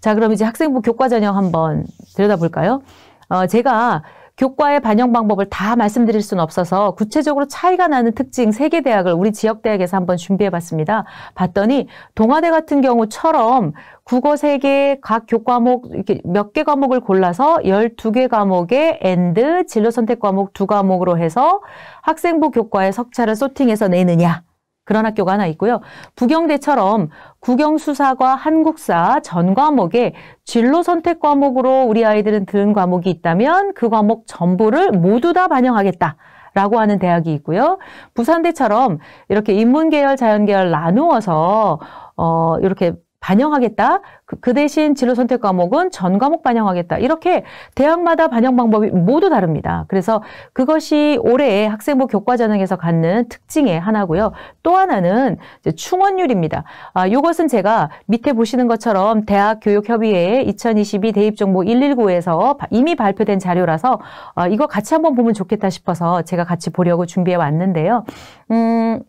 S1: 자, 그럼 이제 학생부 교과 전형 한번 들여다볼까요? 어, 제가 교과의 반영 방법을 다 말씀드릴 수는 없어서 구체적으로 차이가 나는 특징 세 개 대학을 우리 지역 대학에서 한번 준비해 봤습니다. 봤더니 동아대 같은 경우처럼 국어 세개각 교과목 이렇게 몇 개 과목을 골라서 12개 과목에 엔드 진로 선택 과목 두 과목으로 해서 학생부 교과에 석차를 소팅해서 내느냐 그런 학교가 하나 있고요. 부경대처럼 국영수사과 한국사 전 과목에 진로 선택 과목으로 우리 아이들은 들은 과목이 있다면 그 과목 전부를 모두 다 반영하겠다. 라고 하는 대학이 있고요. 부산대처럼 이렇게 인문계열, 자연계열 나누어서 어, 이렇게 반영하겠다. 그, 그 대신 진로 선택 과목은 전 과목 반영하겠다. 이렇게 대학마다 반영 방법이 모두 다릅니다. 그래서 그것이 올해 학생부 교과전형에서 갖는 특징의 하나고요. 또 하나는 이제 충원율입니다. 아, 이것은 제가 밑에 보시는 것처럼 대학교육협의회 2022 대입정보 119에서 이미 발표된 자료라서 아, 이거 같이 한번 보면 좋겠다 싶어서 제가 같이 보려고 준비해 왔는데요. 음,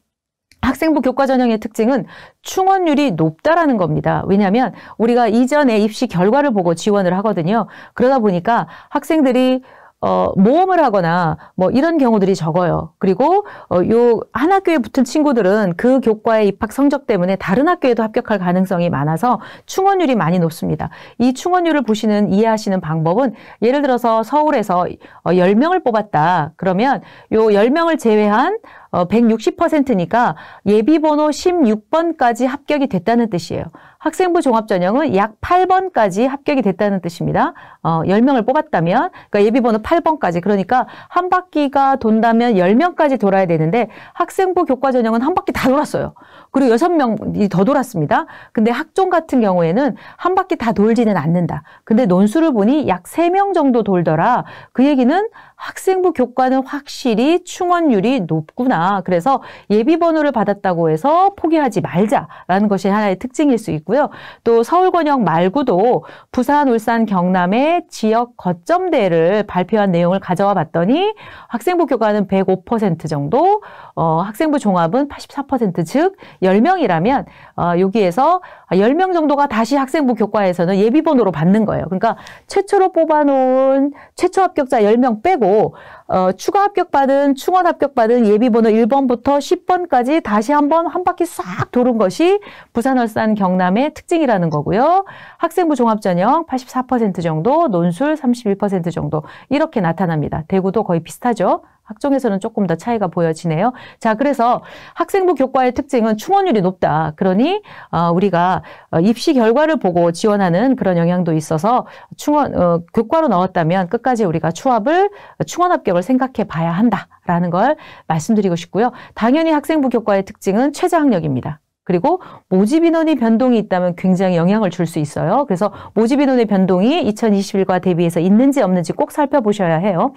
S1: 학생부 교과 전형의 특징은 충원율이 높다라는 겁니다. 왜냐하면 우리가 이전에 입시 결과를 보고 지원을 하거든요. 그러다 보니까 학생들이 어, 모험을 하거나 뭐 이런 경우들이 적어요. 그리고 어, 요한 학교에 붙은 친구들은 그 교과의 입학 성적 때문에 다른 학교에도 합격할 가능성이 많아서 충원율이 많이 높습니다. 이 충원율을 보시는 이해하시는 방법은 예를 들어서 서울에서 어, 10명을 뽑았다. 그러면 요 10명을 제외한 어, 160%니까 예비번호 16번까지 합격이 됐다는 뜻이에요. 학생부 종합전형은 약 8번까지 합격이 됐다는 뜻입니다. 어, 10명을 뽑았다면, 그러니까 예비번호 8번까지. 그러니까 한 바퀴가 돈다면 10명까지 돌아야 되는데 학생부 교과전형은 한 바퀴 다 돌았어요. 그리고 여섯 명이 더 돌았습니다. 근데 학종 같은 경우에는 한 바퀴 다 돌지는 않는다. 근데 논술을 보니 약 세 명 정도 돌더라. 그 얘기는 학생부 교과는 확실히 충원율이 높구나. 그래서 예비 번호를 받았다고 해서 포기하지 말자라는 것이 하나의 특징일 수 있고요. 또 서울 권역 말고도 부산, 울산, 경남의 지역 거점대를 발표한 내용을 가져와 봤더니 학생부 교과는 105% 정도, 어, 학생부 종합은 84%, 즉 10명이라면 어, 여기에서 10명 정도가 다시 학생부 교과에서는 예비번호로 받는 거예요. 그러니까 최초로 뽑아놓은 최초 합격자 10명 빼고 어, 추가 합격받은 충원 합격받은 예비번호 1번부터 10번까지 다시 한번 한 바퀴 싹 도는 것이 부산월산 경남의 특징이라는 거고요. 학생부 종합전형 84% 정도, 논술 31% 정도 이렇게 나타납니다. 대구도 거의 비슷하죠. 학종에서는 조금 더 차이가 보여지네요. 자, 그래서 학생부 교과의 특징은 충원율이 높다. 그러니 어, 우리가 어, 입시 결과를 보고 지원하는 그런 영향도 있어서 충원 어, 교과로 넣었다면 끝까지 우리가 추합을 어, 충원 합격을 생각해 봐야 한다라는 걸 말씀드리고 싶고요. 당연히 학생부 교과의 특징은 최저 학력입니다. 그리고 모집 인원이 변동이 있다면 굉장히 영향을 줄 수 있어요. 그래서 모집 인원의 변동이 2021과 대비해서 있는지 없는지 꼭 살펴보셔야 해요.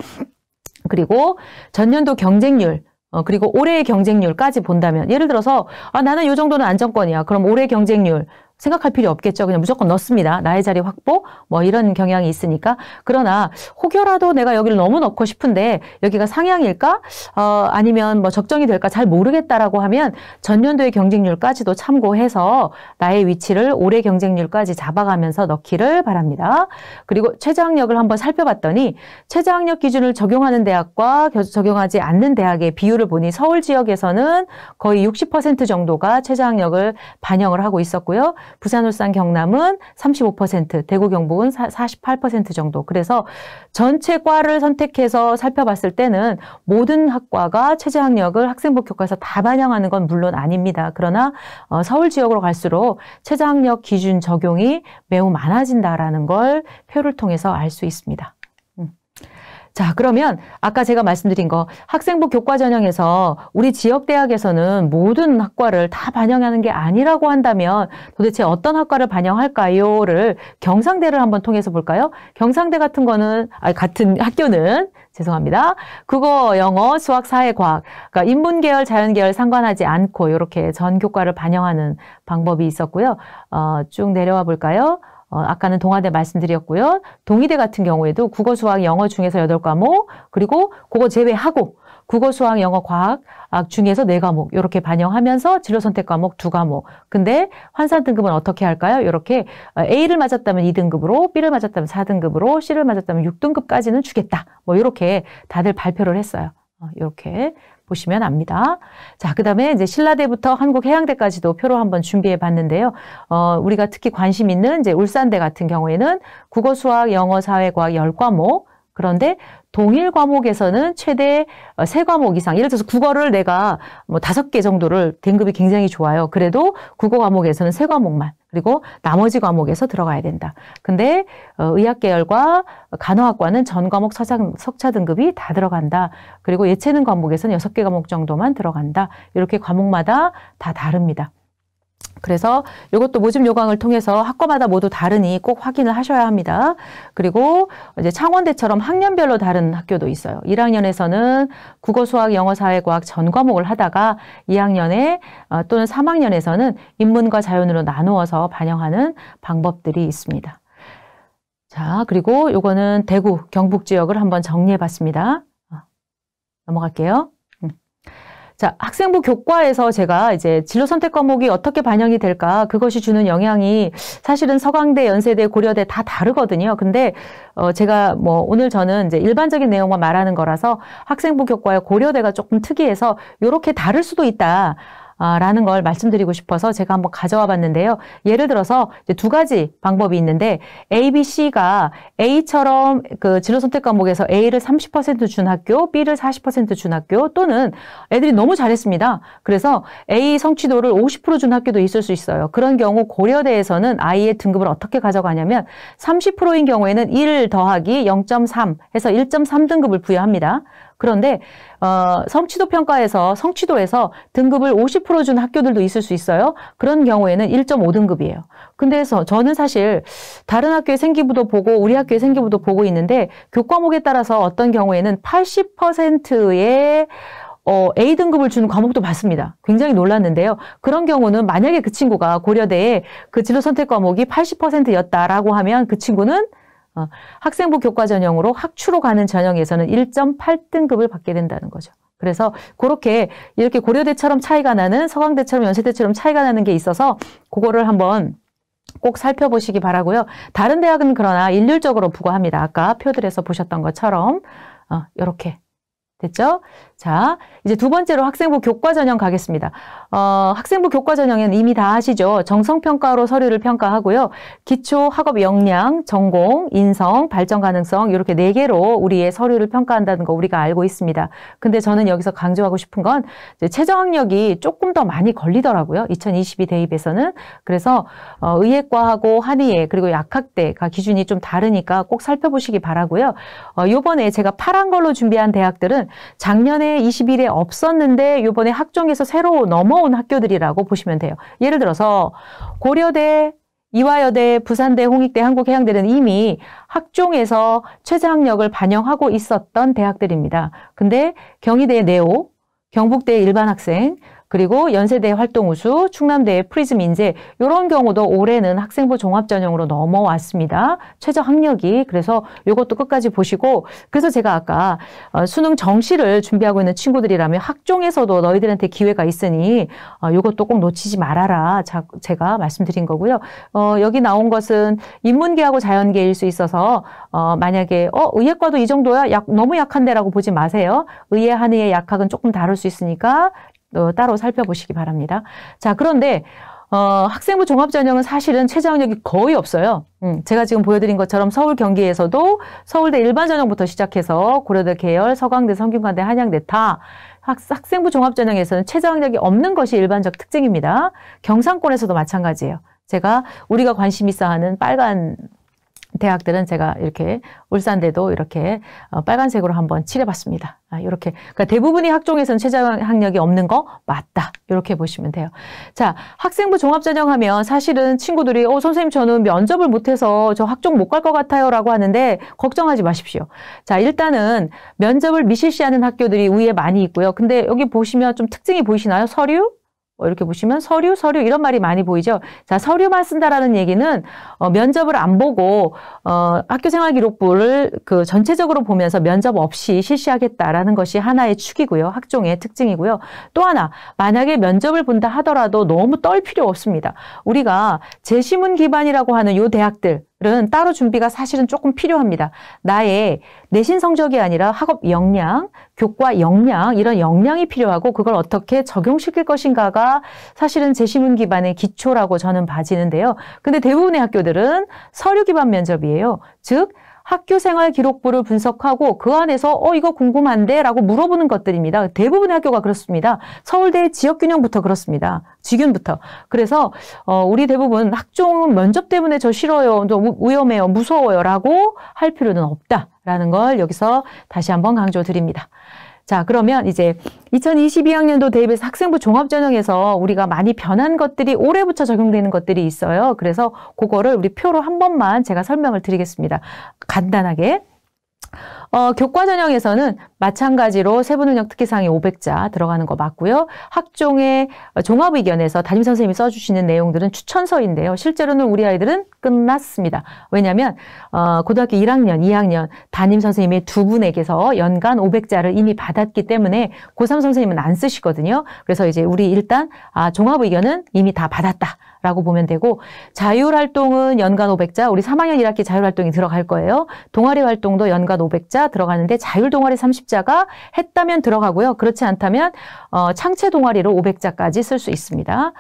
S1: 그리고 전년도 경쟁률 어, 그리고 올해의 경쟁률까지 본다면 예를 들어서 아 나는 요 정도는 안정권이야. 그럼 올해 경쟁률 생각할 필요 없겠죠. 그냥 무조건 넣습니다. 나의 자리 확보 뭐 이런 경향이 있으니까 그러나 혹여라도 내가 여기를 너무 넣고 싶은데 여기가 상향일까 어, 아니면 뭐 적정이 될까 잘 모르겠다라고 하면 전년도의 경쟁률까지도 참고해서 나의 위치를 올해 경쟁률까지 잡아가면서 넣기를 바랍니다. 그리고 최저학력을 한번 살펴봤더니 최저학력 기준을 적용하는 대학과 적용하지 않는 대학의 비율을 보니 서울 지역에서는 거의 60% 정도가 최저학력을 반영을 하고 있었고요. 부산, 울산, 경남은 35%, 대구, 경북은 48% 정도. 그래서 전체 과를 선택해서 살펴봤을 때는 모든 학과가 최저 학력을 학생부 교과서다 반영하는 건 물론 아닙니다. 그러나 어, 서울 지역으로 갈수록 최저 학력 기준 적용이 매우 많아진다라는 걸 표를 통해서 알 수 있습니다. 자, 그러면 아까 제가 말씀드린 거 학생부 교과 전형에서 우리 지역 대학에서는 모든 학과를 다 반영하는 게 아니라고 한다면 도대체 어떤 학과를 반영할까요를 경상대를 한번 통해서 볼까요? 경상대 같은 거는 아 같은 학교는 죄송합니다. 국어, 영어, 수학, 사회, 과학. 그러니까 인문 계열, 자연 계열 상관하지 않고 이렇게 전 교과를 반영하는 방법이 있었고요. 어, 쭉 내려와 볼까요? 어, 아까는 동아대 말씀드렸고요. 동의대 같은 경우에도 국어, 수학, 영어 중에서 여덟 과목 그리고 그거 제외하고 국어, 수학, 영어, 과학 중에서 네과목 이렇게 반영하면서 진로 선택 과목 두과목 근데 환산 등급은 어떻게 할까요? 이렇게 어, A를 맞았다면 2등급으로 B를 맞았다면 4등급으로 C를 맞았다면 6등급까지는 주겠다. 뭐 이렇게 다들 발표를 했어요. 이렇게 어, 보시면 압니다. 자, 그 다음에 이제 신라대부터 한국해양대까지도 표로 한번 준비해 봤는데요. 어, 우리가 특히 관심 있는 이제 울산대 같은 경우에는 국어, 수학, 영어, 사회과학 열과목 그런데 동일 과목에서는 최대 어, 세과목 이상, 예를 들어서 국어를 내가 뭐 다섯 개 정도를 등급이 굉장히 좋아요. 그래도 국어 과목에서는 세과목만 그리고 나머지 과목에서 들어가야 된다. 근데 어, 의학계열과 간호학과는 전 과목 석차 등급이 다 들어간다. 그리고 예체능 과목에서는 여섯 개 과목 정도만 들어간다. 이렇게 과목마다 다 다릅니다. 그래서 이것도 모집 요강을 통해서 학과마다 모두 다르니 꼭 확인을 하셔야 합니다. 그리고 이제 창원대처럼 학년별로 다른 학교도 있어요. 1학년에서는 국어, 수학, 영어, 사회, 과학 전 과목을 하다가 2학년에 어, 또는 3학년에서는 인문과 자연으로 나누어서 반영하는 방법들이 있습니다. 자, 그리고 요거는 대구, 경북 지역을 한번 정리해 봤습니다. 어, 넘어갈게요. 자, 학생부 교과에서 제가 이제 진로 선택 과목이 어떻게 반영이 될까, 그것이 주는 영향이 사실은 서강대, 연세대, 고려대 다 다르거든요. 근데, 어, 제가 뭐 오늘 저는 이제 일반적인 내용만 말하는 거라서 학생부 교과의 고려대가 조금 특이해서 요렇게 다를 수도 있다. 아, 라는 걸 말씀드리고 싶어서 제가 한번 가져와 봤는데요. 예를 들어서 이제 두 가지 방법이 있는데 A, B, C가 A처럼 그 진로 선택 과목에서 A를 30%준 학교, B를 40%준 학교 또는 애들이 너무 잘했습니다. 그래서 A 성취도를 50%준 학교도 있을 수 있어요. 그런 경우 고려대에서는 아이의 등급을 어떻게 가져가냐면 30%인 경우에는 1 더하기 0.3 해서 1.3등급을 부여합니다. 그런데 어, 성취도 평가에서 성취도에서 등급을 50%준 학교들도 있을 수 있어요. 그런 경우에는 1.5등급이에요. 근데 서 저는 사실 다른 학교의 생기부도 보고 우리 학교의 생기부도 보고 있는데 교과목에 따라서 어떤 경우에는 80%의 어, A등급을 주는 과목도 봤습니다. 굉장히 놀랐는데요. 그런 경우는 만약에 그 친구가 고려대에 그 진로 선택 과목이 80%였다라고 하면 그 친구는 어, 학생부 교과 전형으로 학추로 가는 전형에서는 1.8등급을 받게 된다는 거죠. 그래서 그렇게 이렇게 고려대처럼 차이가 나는 서강대처럼 연세대처럼 차이가 나는 게 있어서 그거를 한번 꼭 살펴보시기 바라고요. 다른 대학은 그러나 일률적으로 부과합니다. 아까 표들에서 보셨던 것처럼 어, 이렇게 됐죠? 자, 이제 두 번째로 학생부 교과 전형 가겠습니다. 어, 학생부 교과 전형은 이미 다 아시죠? 정성평가로 서류를 평가하고요. 기초, 학업 역량, 전공, 인성, 발전 가능성 이렇게 네 개로 우리의 서류를 평가한다는 거 우리가 알고 있습니다. 근데 저는 여기서 강조하고 싶은 건 이제 최저학력이 조금 더 많이 걸리더라고요. 2022 대입에서는. 그래서 어, 의예과하고 한의예 그리고 약학대가 기준이 좀 다르니까 꼭 살펴보시기 바라고요. 어, 요번에 제가 파란 걸로 준비한 대학들은 작년에 2 1에 없었는데 요번에 학종에서 새로 넘어온 학교들이라고 보시면 돼요. 예를 들어서 고려대, 이화여대, 부산대, 홍익대, 한국해양대는 이미 학종에서 최저학력을 반영하고 있었던 대학들입니다. 근데 경희대 네오, 경북대 일반 학생, 그리고 연세대 활동 우수, 충남대 프리즘 인재 이런 경우도 올해는 학생부 종합 전형으로 넘어왔습니다. 최저 학력이 그래서 이것도 끝까지 보시고 그래서 제가 아까 어, 수능 정시를 준비하고 있는 친구들이라면 학종에서도 너희들한테 기회가 있으니 어, 이것도 꼭 놓치지 말아라. 자, 제가 말씀드린 거고요. 어, 여기 나온 것은 인문계하고 자연계일 수 있어서 어, 만약에 어 의예과도 이 정도야 약, 너무 약한데라고 보지 마세요. 의예 한의의 약학은 조금 다를 수 있으니까 또 어, 따로 살펴보시기 바랍니다. 자, 그런데 어, 학생부 종합전형은 사실은 최저학력이 거의 없어요. 음, 제가 지금 보여드린 것처럼 서울 경기에서도 서울대 일반전형부터 시작해서 고려대 계열, 서강대, 성균관대, 한양대 타 학, 학생부 종합전형에서는 최저학력이 없는 것이 일반적 특징입니다. 경상권에서도 마찬가지예요. 제가 우리가 관심 있어 하는 빨간 대학들은 제가 이렇게 울산대도 이렇게 어, 빨간색으로 한번 칠해봤습니다. 이렇게 아, 그러니까 대부분의 학종에서는 최저학력이 없는 거 맞다. 이렇게 보시면 돼요. 자, 학생부 종합전형하면 사실은 친구들이 어 선생님 저는 면접을 못해서 저 학종 못 갈 것 같아요라고 하는데 걱정하지 마십시오. 자, 일단은 면접을 미실시하는 학교들이 위에 많이 있고요. 근데 여기 보시면 좀 특징이 보이시나요? 서류, 뭐 이렇게 보시면 서류, 서류 이런 말이 많이 보이죠. 자, 서류만 쓴다라는 얘기는 어, 면접을 안 보고 어, 학교생활기록부를 그 전체적으로 보면서 면접 없이 실시하겠다라는 것이 하나의 축이고요, 학종의 특징이고요. 또 하나 만약에 면접을 본다 하더라도 너무 떨 필요 없습니다. 우리가 재시문 기반이라고 하는 요 대학들 은 따로 준비가 사실은 조금 필요합니다. 나의 내신 성적이 아니라 학업 역량, 교과 역량 이런 역량이 필요하고 그걸 어떻게 적용시킬 것인가가 사실은 제시문 기반의 기초라고 저는 봐지는데요. 근데 대부분의 학교들은 서류 기반 면접이에요. 즉 학교생활 기록부를 분석하고 그 안에서 어 이거 궁금한데 라고 물어보는 것들입니다. 대부분의 학교가 그렇습니다. 서울대 지역균형부터 그렇습니다. 지윤부터 그래서 어 우리 대부분 학종 면접 때문에 저 싫어요. 저 위험해요. 무서워요. 라고 할 필요는 없다라는 걸 여기서 다시 한번 강조드립니다. 자, 그러면 이제 2022학년도 대입에서 학생부 종합전형에서 우리가 많이 변한 것들이 올해부터 적용되는 것들이 있어요. 그래서 그거를 우리 표로 한 번만 제가 설명을 드리겠습니다. 간단하게. 어, 교과 전형에서는 마찬가지로 세부능력 특기상의이 500자 들어가는 거 맞고요. 학종의 종합 의견에서 담임 선생님이 써주시는 내용들은 추천서인데요. 실제로는 우리 아이들은 끝났습니다. 왜냐하면 어, 고등학교 1학년, 2학년 담임 선생님의 두 분에게서 연간 500자를 이미 받았기 때문에 고3 선생님은 안 쓰시거든요. 그래서 이제 우리 일단 아, 종합 의견은 이미 다 받았다. 라고 보면 되고 자율활동은 연간 500자 우리 3학년 1학기 자율활동이 들어갈 거예요. 동아리 활동도 연간 500자 3 0 들어가는데 자율 동아리 30자가 했다면 들어가고요. 그렇지 않다면 어, 창체 동아리로 500자까지 쓸 수 있습니다.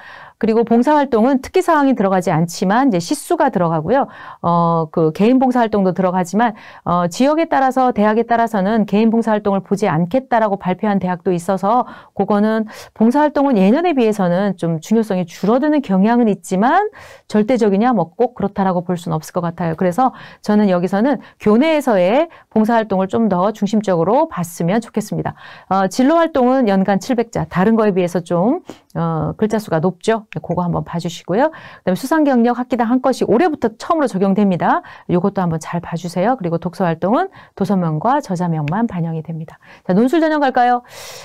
S1: 그리고 봉사활동은 특기 사항이 들어가지 않지만 이제 시수가 들어가고요. 어, 그 개인 봉사활동도 들어가지만 어, 지역에 따라서 대학에 따라서는 개인 봉사활동을 보지 않겠다라고 발표한 대학도 있어서 그거는 봉사활동은 예년에 비해서는 좀 중요성이 줄어드는 경향은 있지만 절대적이냐 뭐 꼭 그렇다라고 볼 수는 없을 것 같아요. 그래서 저는 여기서는 교내에서의 봉사활동을 좀 더 중심적으로 봤으면 좋겠습니다. 어, 진로활동은 연간 700자, 다른 거에 비해서 좀 어, 글자 수가 높죠. 그거 한번 봐주시고요. 그다음에 수상 경력 학기당 한 것이 올해부터 처음으로 적용됩니다. 이것도 한번 잘 봐주세요. 그리고 독서 활동은 도서명과 저자명만 반영이 됩니다. 자 논술 전형 갈까요?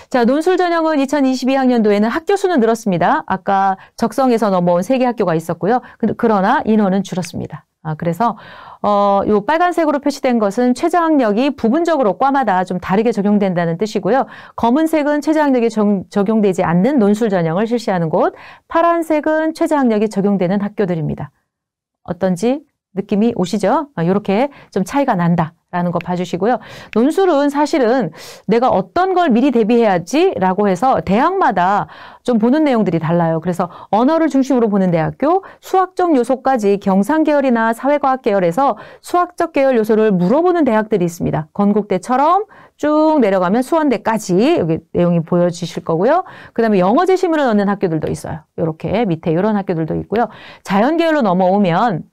S1: 자 논술 전형은 2022학년도에는 학교 수는 늘었습니다. 아까 적성에서 넘어온 세개 학교가 있었고요. 그, 그러나 인원은 줄었습니다. 아, 그래서 어, 요 빨간색으로 표시된 것은 최저학력이 부분적으로 과마다 좀 다르게 적용된다는 뜻이고요. 검은색은 최저학력이 적용, 되지 않는 논술 전형을 실시하는 곳, 파란색은 최저학력이 적용되는 학교들입니다. 어떤지 느낌이 오시죠? 이렇게 아, 좀 차이가 난다. 라는 거 봐주시고요. 논술은 사실은 내가 어떤 걸 미리 대비해야지 라고 해서 대학마다 좀 보는 내용들이 달라요. 그래서 언어를 중심으로 보는 대학교, 수학적 요소까지 경상계열이나 사회과학계열에서 수학적 계열 요소를 물어보는 대학들이 있습니다. 건국대처럼 쭉 내려가면 수원대까지 여기 내용이 보여지실 거고요. 그 다음에 영어제 시문을 넣는 학교들도 있어요. 이렇게 밑에 이런 학교들도 있고요. 자연계열로 넘어오면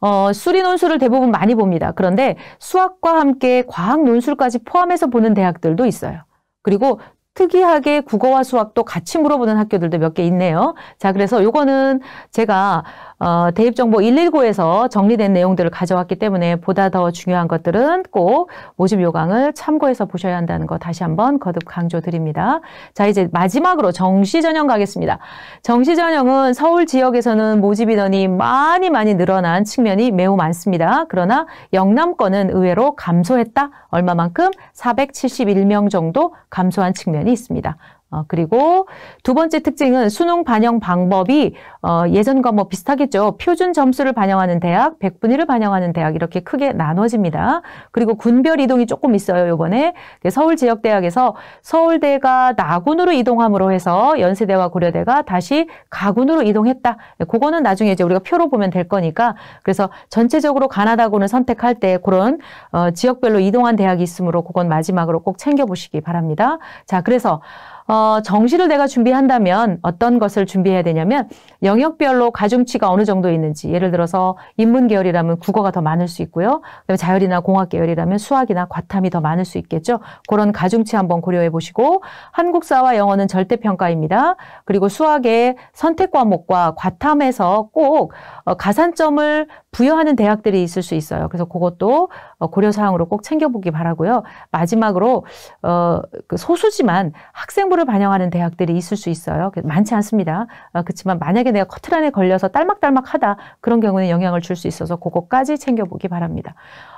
S1: 어, 수리 논술을 대부분 많이 봅니다. 그런데 수학과 함께 과학 논술까지 포함해서 보는 대학들도 있어요. 그리고 특이하게 국어와 수학도 같이 물어보는 학교들도 몇 개 있네요. 자, 그래서 요거는 제가 어, 대입정보 119에서 정리된 내용들을 가져왔기 때문에 보다 더 중요한 것들은 꼭 모집 요강을 참고해서 보셔야 한다는 거 다시 한번 거듭 강조드립니다. 자, 이제 마지막으로 정시 전형 가겠습니다. 정시 전형은 서울 지역에서는 모집 인원이 많이 많이 늘어난 측면이 매우 많습니다. 그러나 영남권은 의외로 감소했다. 얼마만큼? 471명 정도 감소한 측면이 있습니다. 어, 그리고 두 번째 특징은 수능 반영 방법이 어, 예전과 뭐 비슷하겠죠. 표준 점수를 반영하는 대학, 백분위를 반영하는 대학 이렇게 크게 나눠집니다. 그리고 군별 이동이 조금 있어요. 요번에 그 서울 지역 대학에서 서울대가 나군으로 이동함으로 해서 연세대와 고려대가 다시 가군으로 이동했다. 그거는 나중에 이제 우리가 표로 보면 될 거니까 그래서 전체적으로 가나다군을 선택할 때 그런 어, 지역별로 이동한 대학이 있으므로 그건 마지막으로 꼭 챙겨보시기 바랍니다. 자, 그래서 어, 정시를 내가 준비한다면 어떤 것을 준비해야 되냐면 영역별로 가중치가 어느 정도 있는지 예를 들어서 인문 계열이라면 국어가 더 많을 수 있고요. 그다음에 자율이나 공학 계열이라면 수학이나 과탐이 더 많을 수 있겠죠. 그런 가중치 한번 고려해 보시고 한국사와 영어는 절대 평가입니다. 그리고 수학의 선택 과목과 과탐에서 꼭 어, 가산점을 부여하는 대학들이 있을 수 있어요. 그래서 그것도 어, 고려 사항으로 꼭 챙겨보기 바라고요. 마지막으로 어, 그 소수지만 학생부를 반영하는 대학들이 있을 수 있어요. 그 많지 않습니다. 어, 그렇지만 만약에 내가 커트 안에 걸려서 딸막딸막하다 그런 경우는 영향을 줄 수 있어서 그것까지 챙겨보기 바랍니다.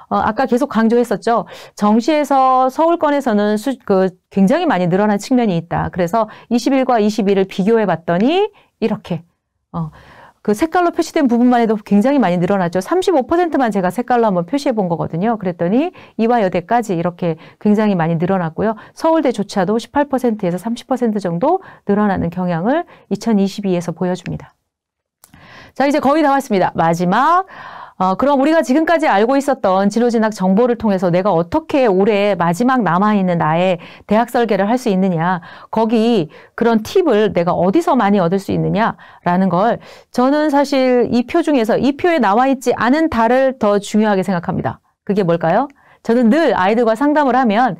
S1: 어, 아까 계속 강조했었죠. 정시에서 서울권에서는 수, 그 굉장히 많이 늘어난 측면이 있다. 그래서 21과 2 2을 비교해 봤더니 이렇게 어, 그 색깔로 표시된 부분만 해도 굉장히 많이 늘어났죠. 35%만 제가 색깔로 한번 표시해 본 거거든요. 그랬더니 이화 여대까지 이렇게 굉장히 많이 늘어났고요. 서울대조차도 18%에서 30% 정도 늘어나는 경향을 2022에서 보여줍니다. 자, 이제 거의 다 왔습니다. 마지막 어, 그럼 우리가 지금까지 알고 있었던 진로진학 정보를 통해서 내가 어떻게 올해 마지막 남아있는 나의 대학 설계를 할 수 있느냐, 거기 그런 팁을 내가 어디서 많이 얻을 수 있느냐라는 걸 저는 사실 이 표 중에서 이 표에 나와 있지 않은 달을 더 중요하게 생각합니다. 그게 뭘까요? 저는 늘 아이들과 상담을 하면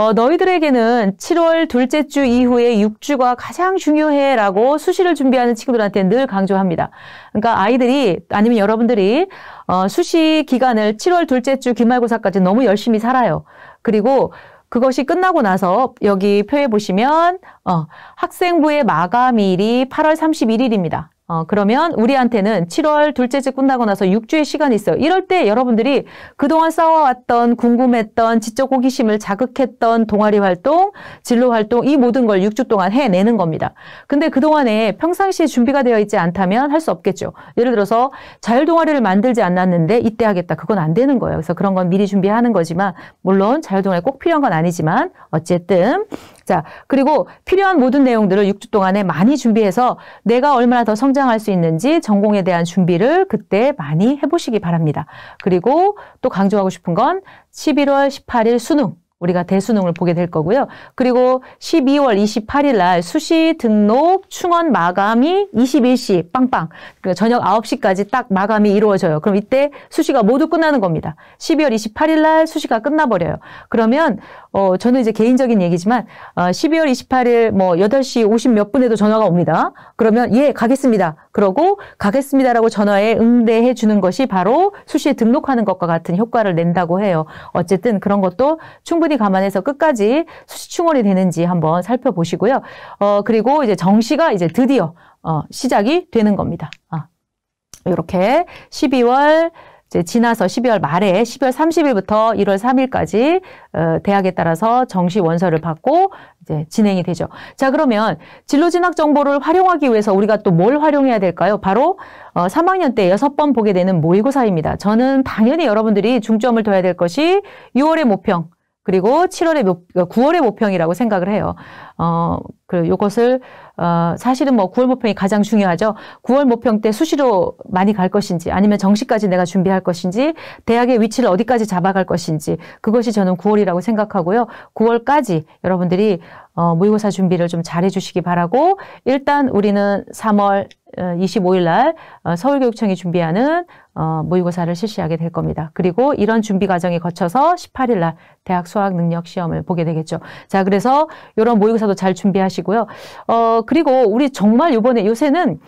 S1: 어, 너희들에게는 7월 둘째 주 이후에 6주가 가장 중요해 라고 수시를 준비하는 친구들한테 늘 강조합니다. 그러니까 아이들이 아니면 여러분들이 어, 수시 기간을 7월 둘째 주 기말고사까지 너무 열심히 살아요. 그리고 그것이 끝나고 나서 여기 표에 보시면 어, 학생부의 마감일이 8월 31일입니다. 어, 그러면 우리한테는 7월 둘째 주 끝나고 나서 6주의 시간이 있어요. 이럴 때 여러분들이 그동안 쌓아왔던 궁금했던 지적 호기심을 자극했던 동아리 활동, 진로 활동 이 모든 걸 6주 동안 해내는 겁니다. 근데 그동안에 평상시에 준비가 되어 있지 않다면 할 수 없겠죠. 예를 들어서 자율 동아리를 만들지 않았는데 이때 하겠다. 그건 안 되는 거예요. 그래서 그런 건 미리 준비하는 거지만 물론 자율 동아리 꼭 필요한 건 아니지만 어쨌든 자, 그리고 필요한 모든 내용들을 6주 동안에 많이 준비해서 내가 얼마나 더 성장할 수 있는지 전공에 대한 준비를 그때 많이 해보시기 바랍니다. 그리고 또 강조하고 싶은 건 11월 18일 수능. 우리가 대수능을 보게 될 거고요. 그리고 12월 28일 날 수시 등록 충원 마감이 21시 빵빵. 그러니까 저녁 9시까지 딱 마감이 이루어져요. 그럼 이때 수시가 모두 끝나는 겁니다. 12월 28일 날 수시가 끝나버려요. 그러면 어 저는 이제 개인적인 얘기지만 어 12월 28일 뭐 8시 50몇 분에도 전화가 옵니다. 그러면 예 가겠습니다. 그러고 가겠습니다라고 전화에 응대해 주는 것이 바로 수시에 등록하는 것과 같은 효과를 낸다고 해요. 어쨌든 그런 것도 충분히 충분히 감안해서 끝까지 수시충원이 되는지 한번 살펴보시고요. 어, 그리고 이제 정시가 이제 드디어 어, 시작이 되는 겁니다. 아, 이렇게 12월 이제 지나서 12월 말에 12월 30일부터 1월 3일까지 어, 대학에 따라서 정시 원서를 받고 이제 진행이 되죠. 자 그러면 진로 진학 정보를 활용하기 위해서 우리가 또 뭘 활용해야 될까요? 바로 어, 3학년 때 여섯 번 보게 되는 모의고사입니다. 저는 당연히 여러분들이 중점을 둬야 될 것이 6월의 모평 그리고 7월의 모, 9월의 그러니까 모평이라고 생각을 해요. 어, 그 요것을 어, 사실은 뭐 9월 모평이 가장 중요하죠. 9월 모평 때 수시로 많이 갈 것인지 아니면 정시까지 내가 준비할 것인지 대학의 위치를 어디까지 잡아갈 것인지 그것이 저는 9월이라고 생각하고요. 9월까지 여러분들이 어, 모의고사 준비를 좀 잘해 주시기 바라고 일단 우리는 3월 25일 어, 날 어, 서울교육청이 준비하는 어, 모의고사를 실시하게 될 겁니다. 그리고 이런 준비 과정에 거쳐서 18일 날 대학 수학 능력 시험을 보게 되겠죠. 자, 그래서 이런 모의고사도 잘 준비하시고요. 어, 그리고 우리 정말 요번에 요새는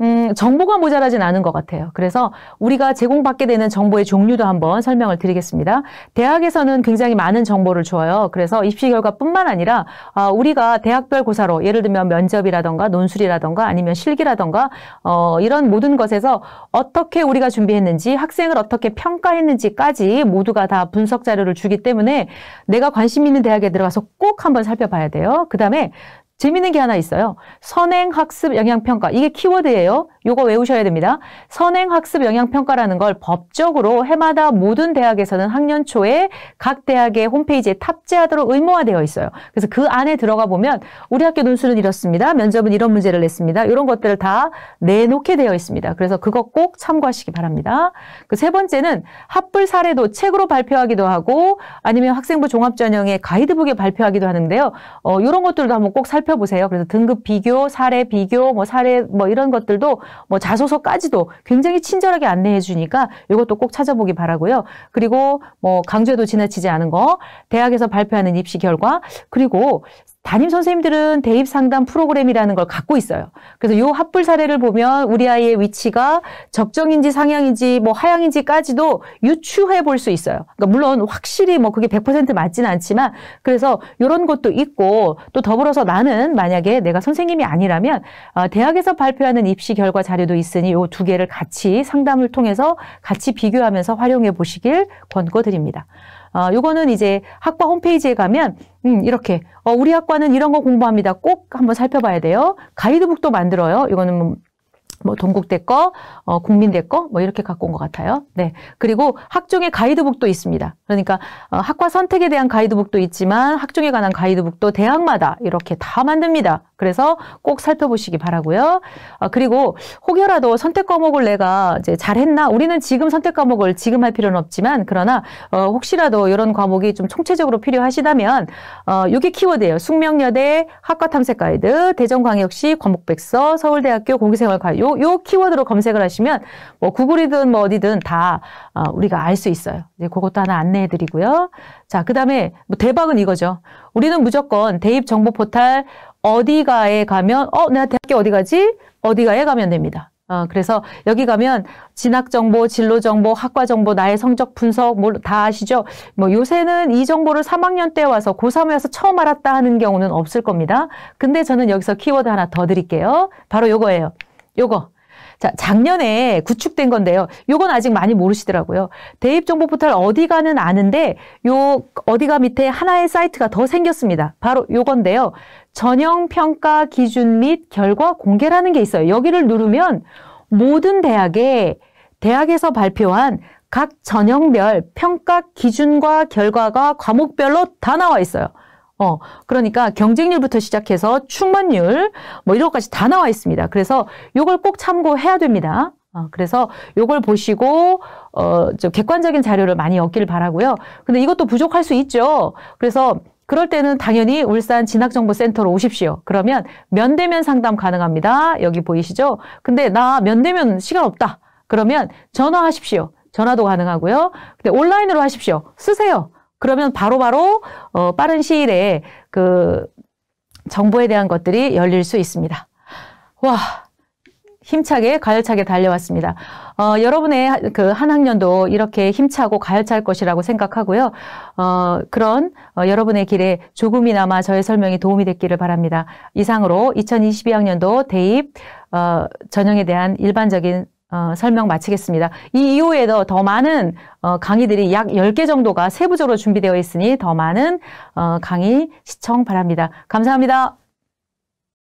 S1: 음, 정보가 모자라진 않은 것 같아요. 그래서 우리가 제공받게 되는 정보의 종류도 한번 설명을 드리겠습니다. 대학에서는 굉장히 많은 정보를 줘요. 그래서 입시 결과뿐만 아니라 아, 우리가 대학별 고사로 예를 들면 면접이라던가 논술이라던가 아니면 실기라던가 어, 이런 모든 것에서 어떻게 우리가 준비했는지 학생을 어떻게 평가했는지까지 모두가 다 분석 자료를 주기 때문에 내가 관심 있는 대학에 들어가서 꼭 한번 살펴봐야 돼요. 그 다음에 재밌는 게 하나 있어요. 선행 학습 영향 평가. 이게 키워드예요. 요거 외우셔야 됩니다. 선행 학습 영향 평가라는 걸 법적으로 해마다 모든 대학에서는 학년 초에 각 대학의 홈페이지에 탑재하도록 의무화되어 있어요. 그래서 그 안에 들어가 보면 우리 학교 논술은 이렇습니다. 면접은 이런 문제를 냈습니다. 이런 것들을 다 내놓게 되어 있습니다. 그래서 그거 꼭 참고하시기 바랍니다. 그 세 번째는 합불 사례도 책으로 발표하기도 하고 아니면 학생부 종합전형의 가이드북에 발표하기도 하는데요. 어, 이런 것들도 한번 꼭 살펴 살펴보세요. 그래서 등급 비교, 사례 비교, 뭐 사례 뭐 이런 것들도 뭐 자소서까지도 굉장히 친절하게 안내해 주니까 이것도 꼭 찾아보기 바라고요. 그리고 뭐 강조해도 지나치지 않은 거, 대학에서 발표하는 입시 결과, 그리고 담임 선생님들은 대입 상담 프로그램이라는 걸 갖고 있어요. 그래서 요 합불 사례를 보면 우리 아이의 위치가 적정인지 상향인지 뭐 하향인지까지도 유추해 볼 수 있어요. 그러니까 물론 확실히 뭐 그게 100%맞지는 않지만 그래서 요런 것도 있고 또 더불어서 나는 만약에 내가 선생님이 아니라면 어, 대학에서 발표하는 입시 결과 자료도 있으니 요 두 개를 같이 상담을 통해서 같이 비교하면서 활용해 보시길 권고드립니다. 아, 요거는 이제 학과 홈페이지에 가면 음, 이렇게 어, 우리 학과는 이런 거 공부합니다. 꼭 한번 살펴봐야 돼요. 가이드북도 만들어요. 이거는 뭐, 뭐 동국대 거, 어, 국민대 거, 뭐 이렇게 갖고 온 것 같아요. 네. 그리고 학종의 가이드북도 있습니다. 그러니까 어, 학과 선택에 대한 가이드북도 있지만 학종에 관한 가이드북도 대학마다 이렇게 다 만듭니다. 그래서 꼭 살펴보시기 바라고요. 아, 그리고 혹여라도 선택 과목을 내가 이제 잘했나? 우리는 지금 선택 과목을 지금 할 필요는 없지만 그러나 어, 혹시라도 이런 과목이 좀 총체적으로 필요하시다면 이게 어, 키워드예요. 숙명여대 학과 탐색 가이드, 대전광역시 과목백서, 서울대학교 공기생활 과요 요 키워드로 검색을 하시면 뭐 구글이든 뭐 어디든 다 어, 우리가 알 수 있어요. 이제 그것도 하나 안내해드리고요. 자, 그 다음에 뭐 대박은 이거죠. 우리는 무조건 대입 정보 포탈 어디가에 가면 어 내가 대학교 어디 가지? 어디가에 가면 됩니다. 어, 그래서 여기 가면 진학 정보, 진로 정보, 학과 정보, 나의 성적 분석 뭐다 아시죠? 뭐 요새는 이 정보를 3학년 때 와서 고3에 와서 처음 알았다 하는 경우는 없을 겁니다. 근데 저는 여기서 키워드 하나 더 드릴게요. 바로 요거예요. 요거. 자, 작년에 구축된 건데요. 요건 아직 많이 모르시더라고요. 대입 정보 포털 어디가는 아는데 요 어디가 밑에 하나의 사이트가 더 생겼습니다. 바로 요건데요. 전형 평가 기준 및 결과 공개라는 게 있어요. 여기를 누르면 모든 대학에 대학에서 발표한 각 전형별 평가 기준과 결과가 과목별로 다 나와 있어요. 어, 그러니까 경쟁률부터 시작해서 충원율 뭐 이런 것까지 다 나와 있습니다. 그래서 요걸 꼭 참고해야 됩니다. 어, 그래서 요걸 보시고 어, 좀 객관적인 자료를 많이 얻기를 바라고요. 근데 이것도 부족할 수 있죠. 그래서 그럴 때는 당연히 울산 진학정보센터로 오십시오. 그러면 면대면 상담 가능합니다. 여기 보이시죠? 근데 나 면대면 시간 없다. 그러면 전화하십시오. 전화도 가능하고요. 근데 온라인으로 하십시오. 쓰세요. 그러면 바로바로 바로 어, 빠른 시일에 그 정보에 대한 것들이 열릴 수 있습니다. 와, 힘차게 가열차게 달려왔습니다. 어, 여러분의 그 한 학년도 이렇게 힘차고 가열차일 것이라고 생각하고요. 어, 그런 어, 여러분의 길에 조금이나마 저의 설명이 도움이 됐기를 바랍니다. 이상으로 2022학년도 대입 어, 전형에 대한 일반적인 어, 설명 마치겠습니다. 이 이후에도 더 많은 어, 강의들이 약 10개 정도가 세부적으로 준비되어 있으니 더 많은 어, 강의 시청 바랍니다. 감사합니다.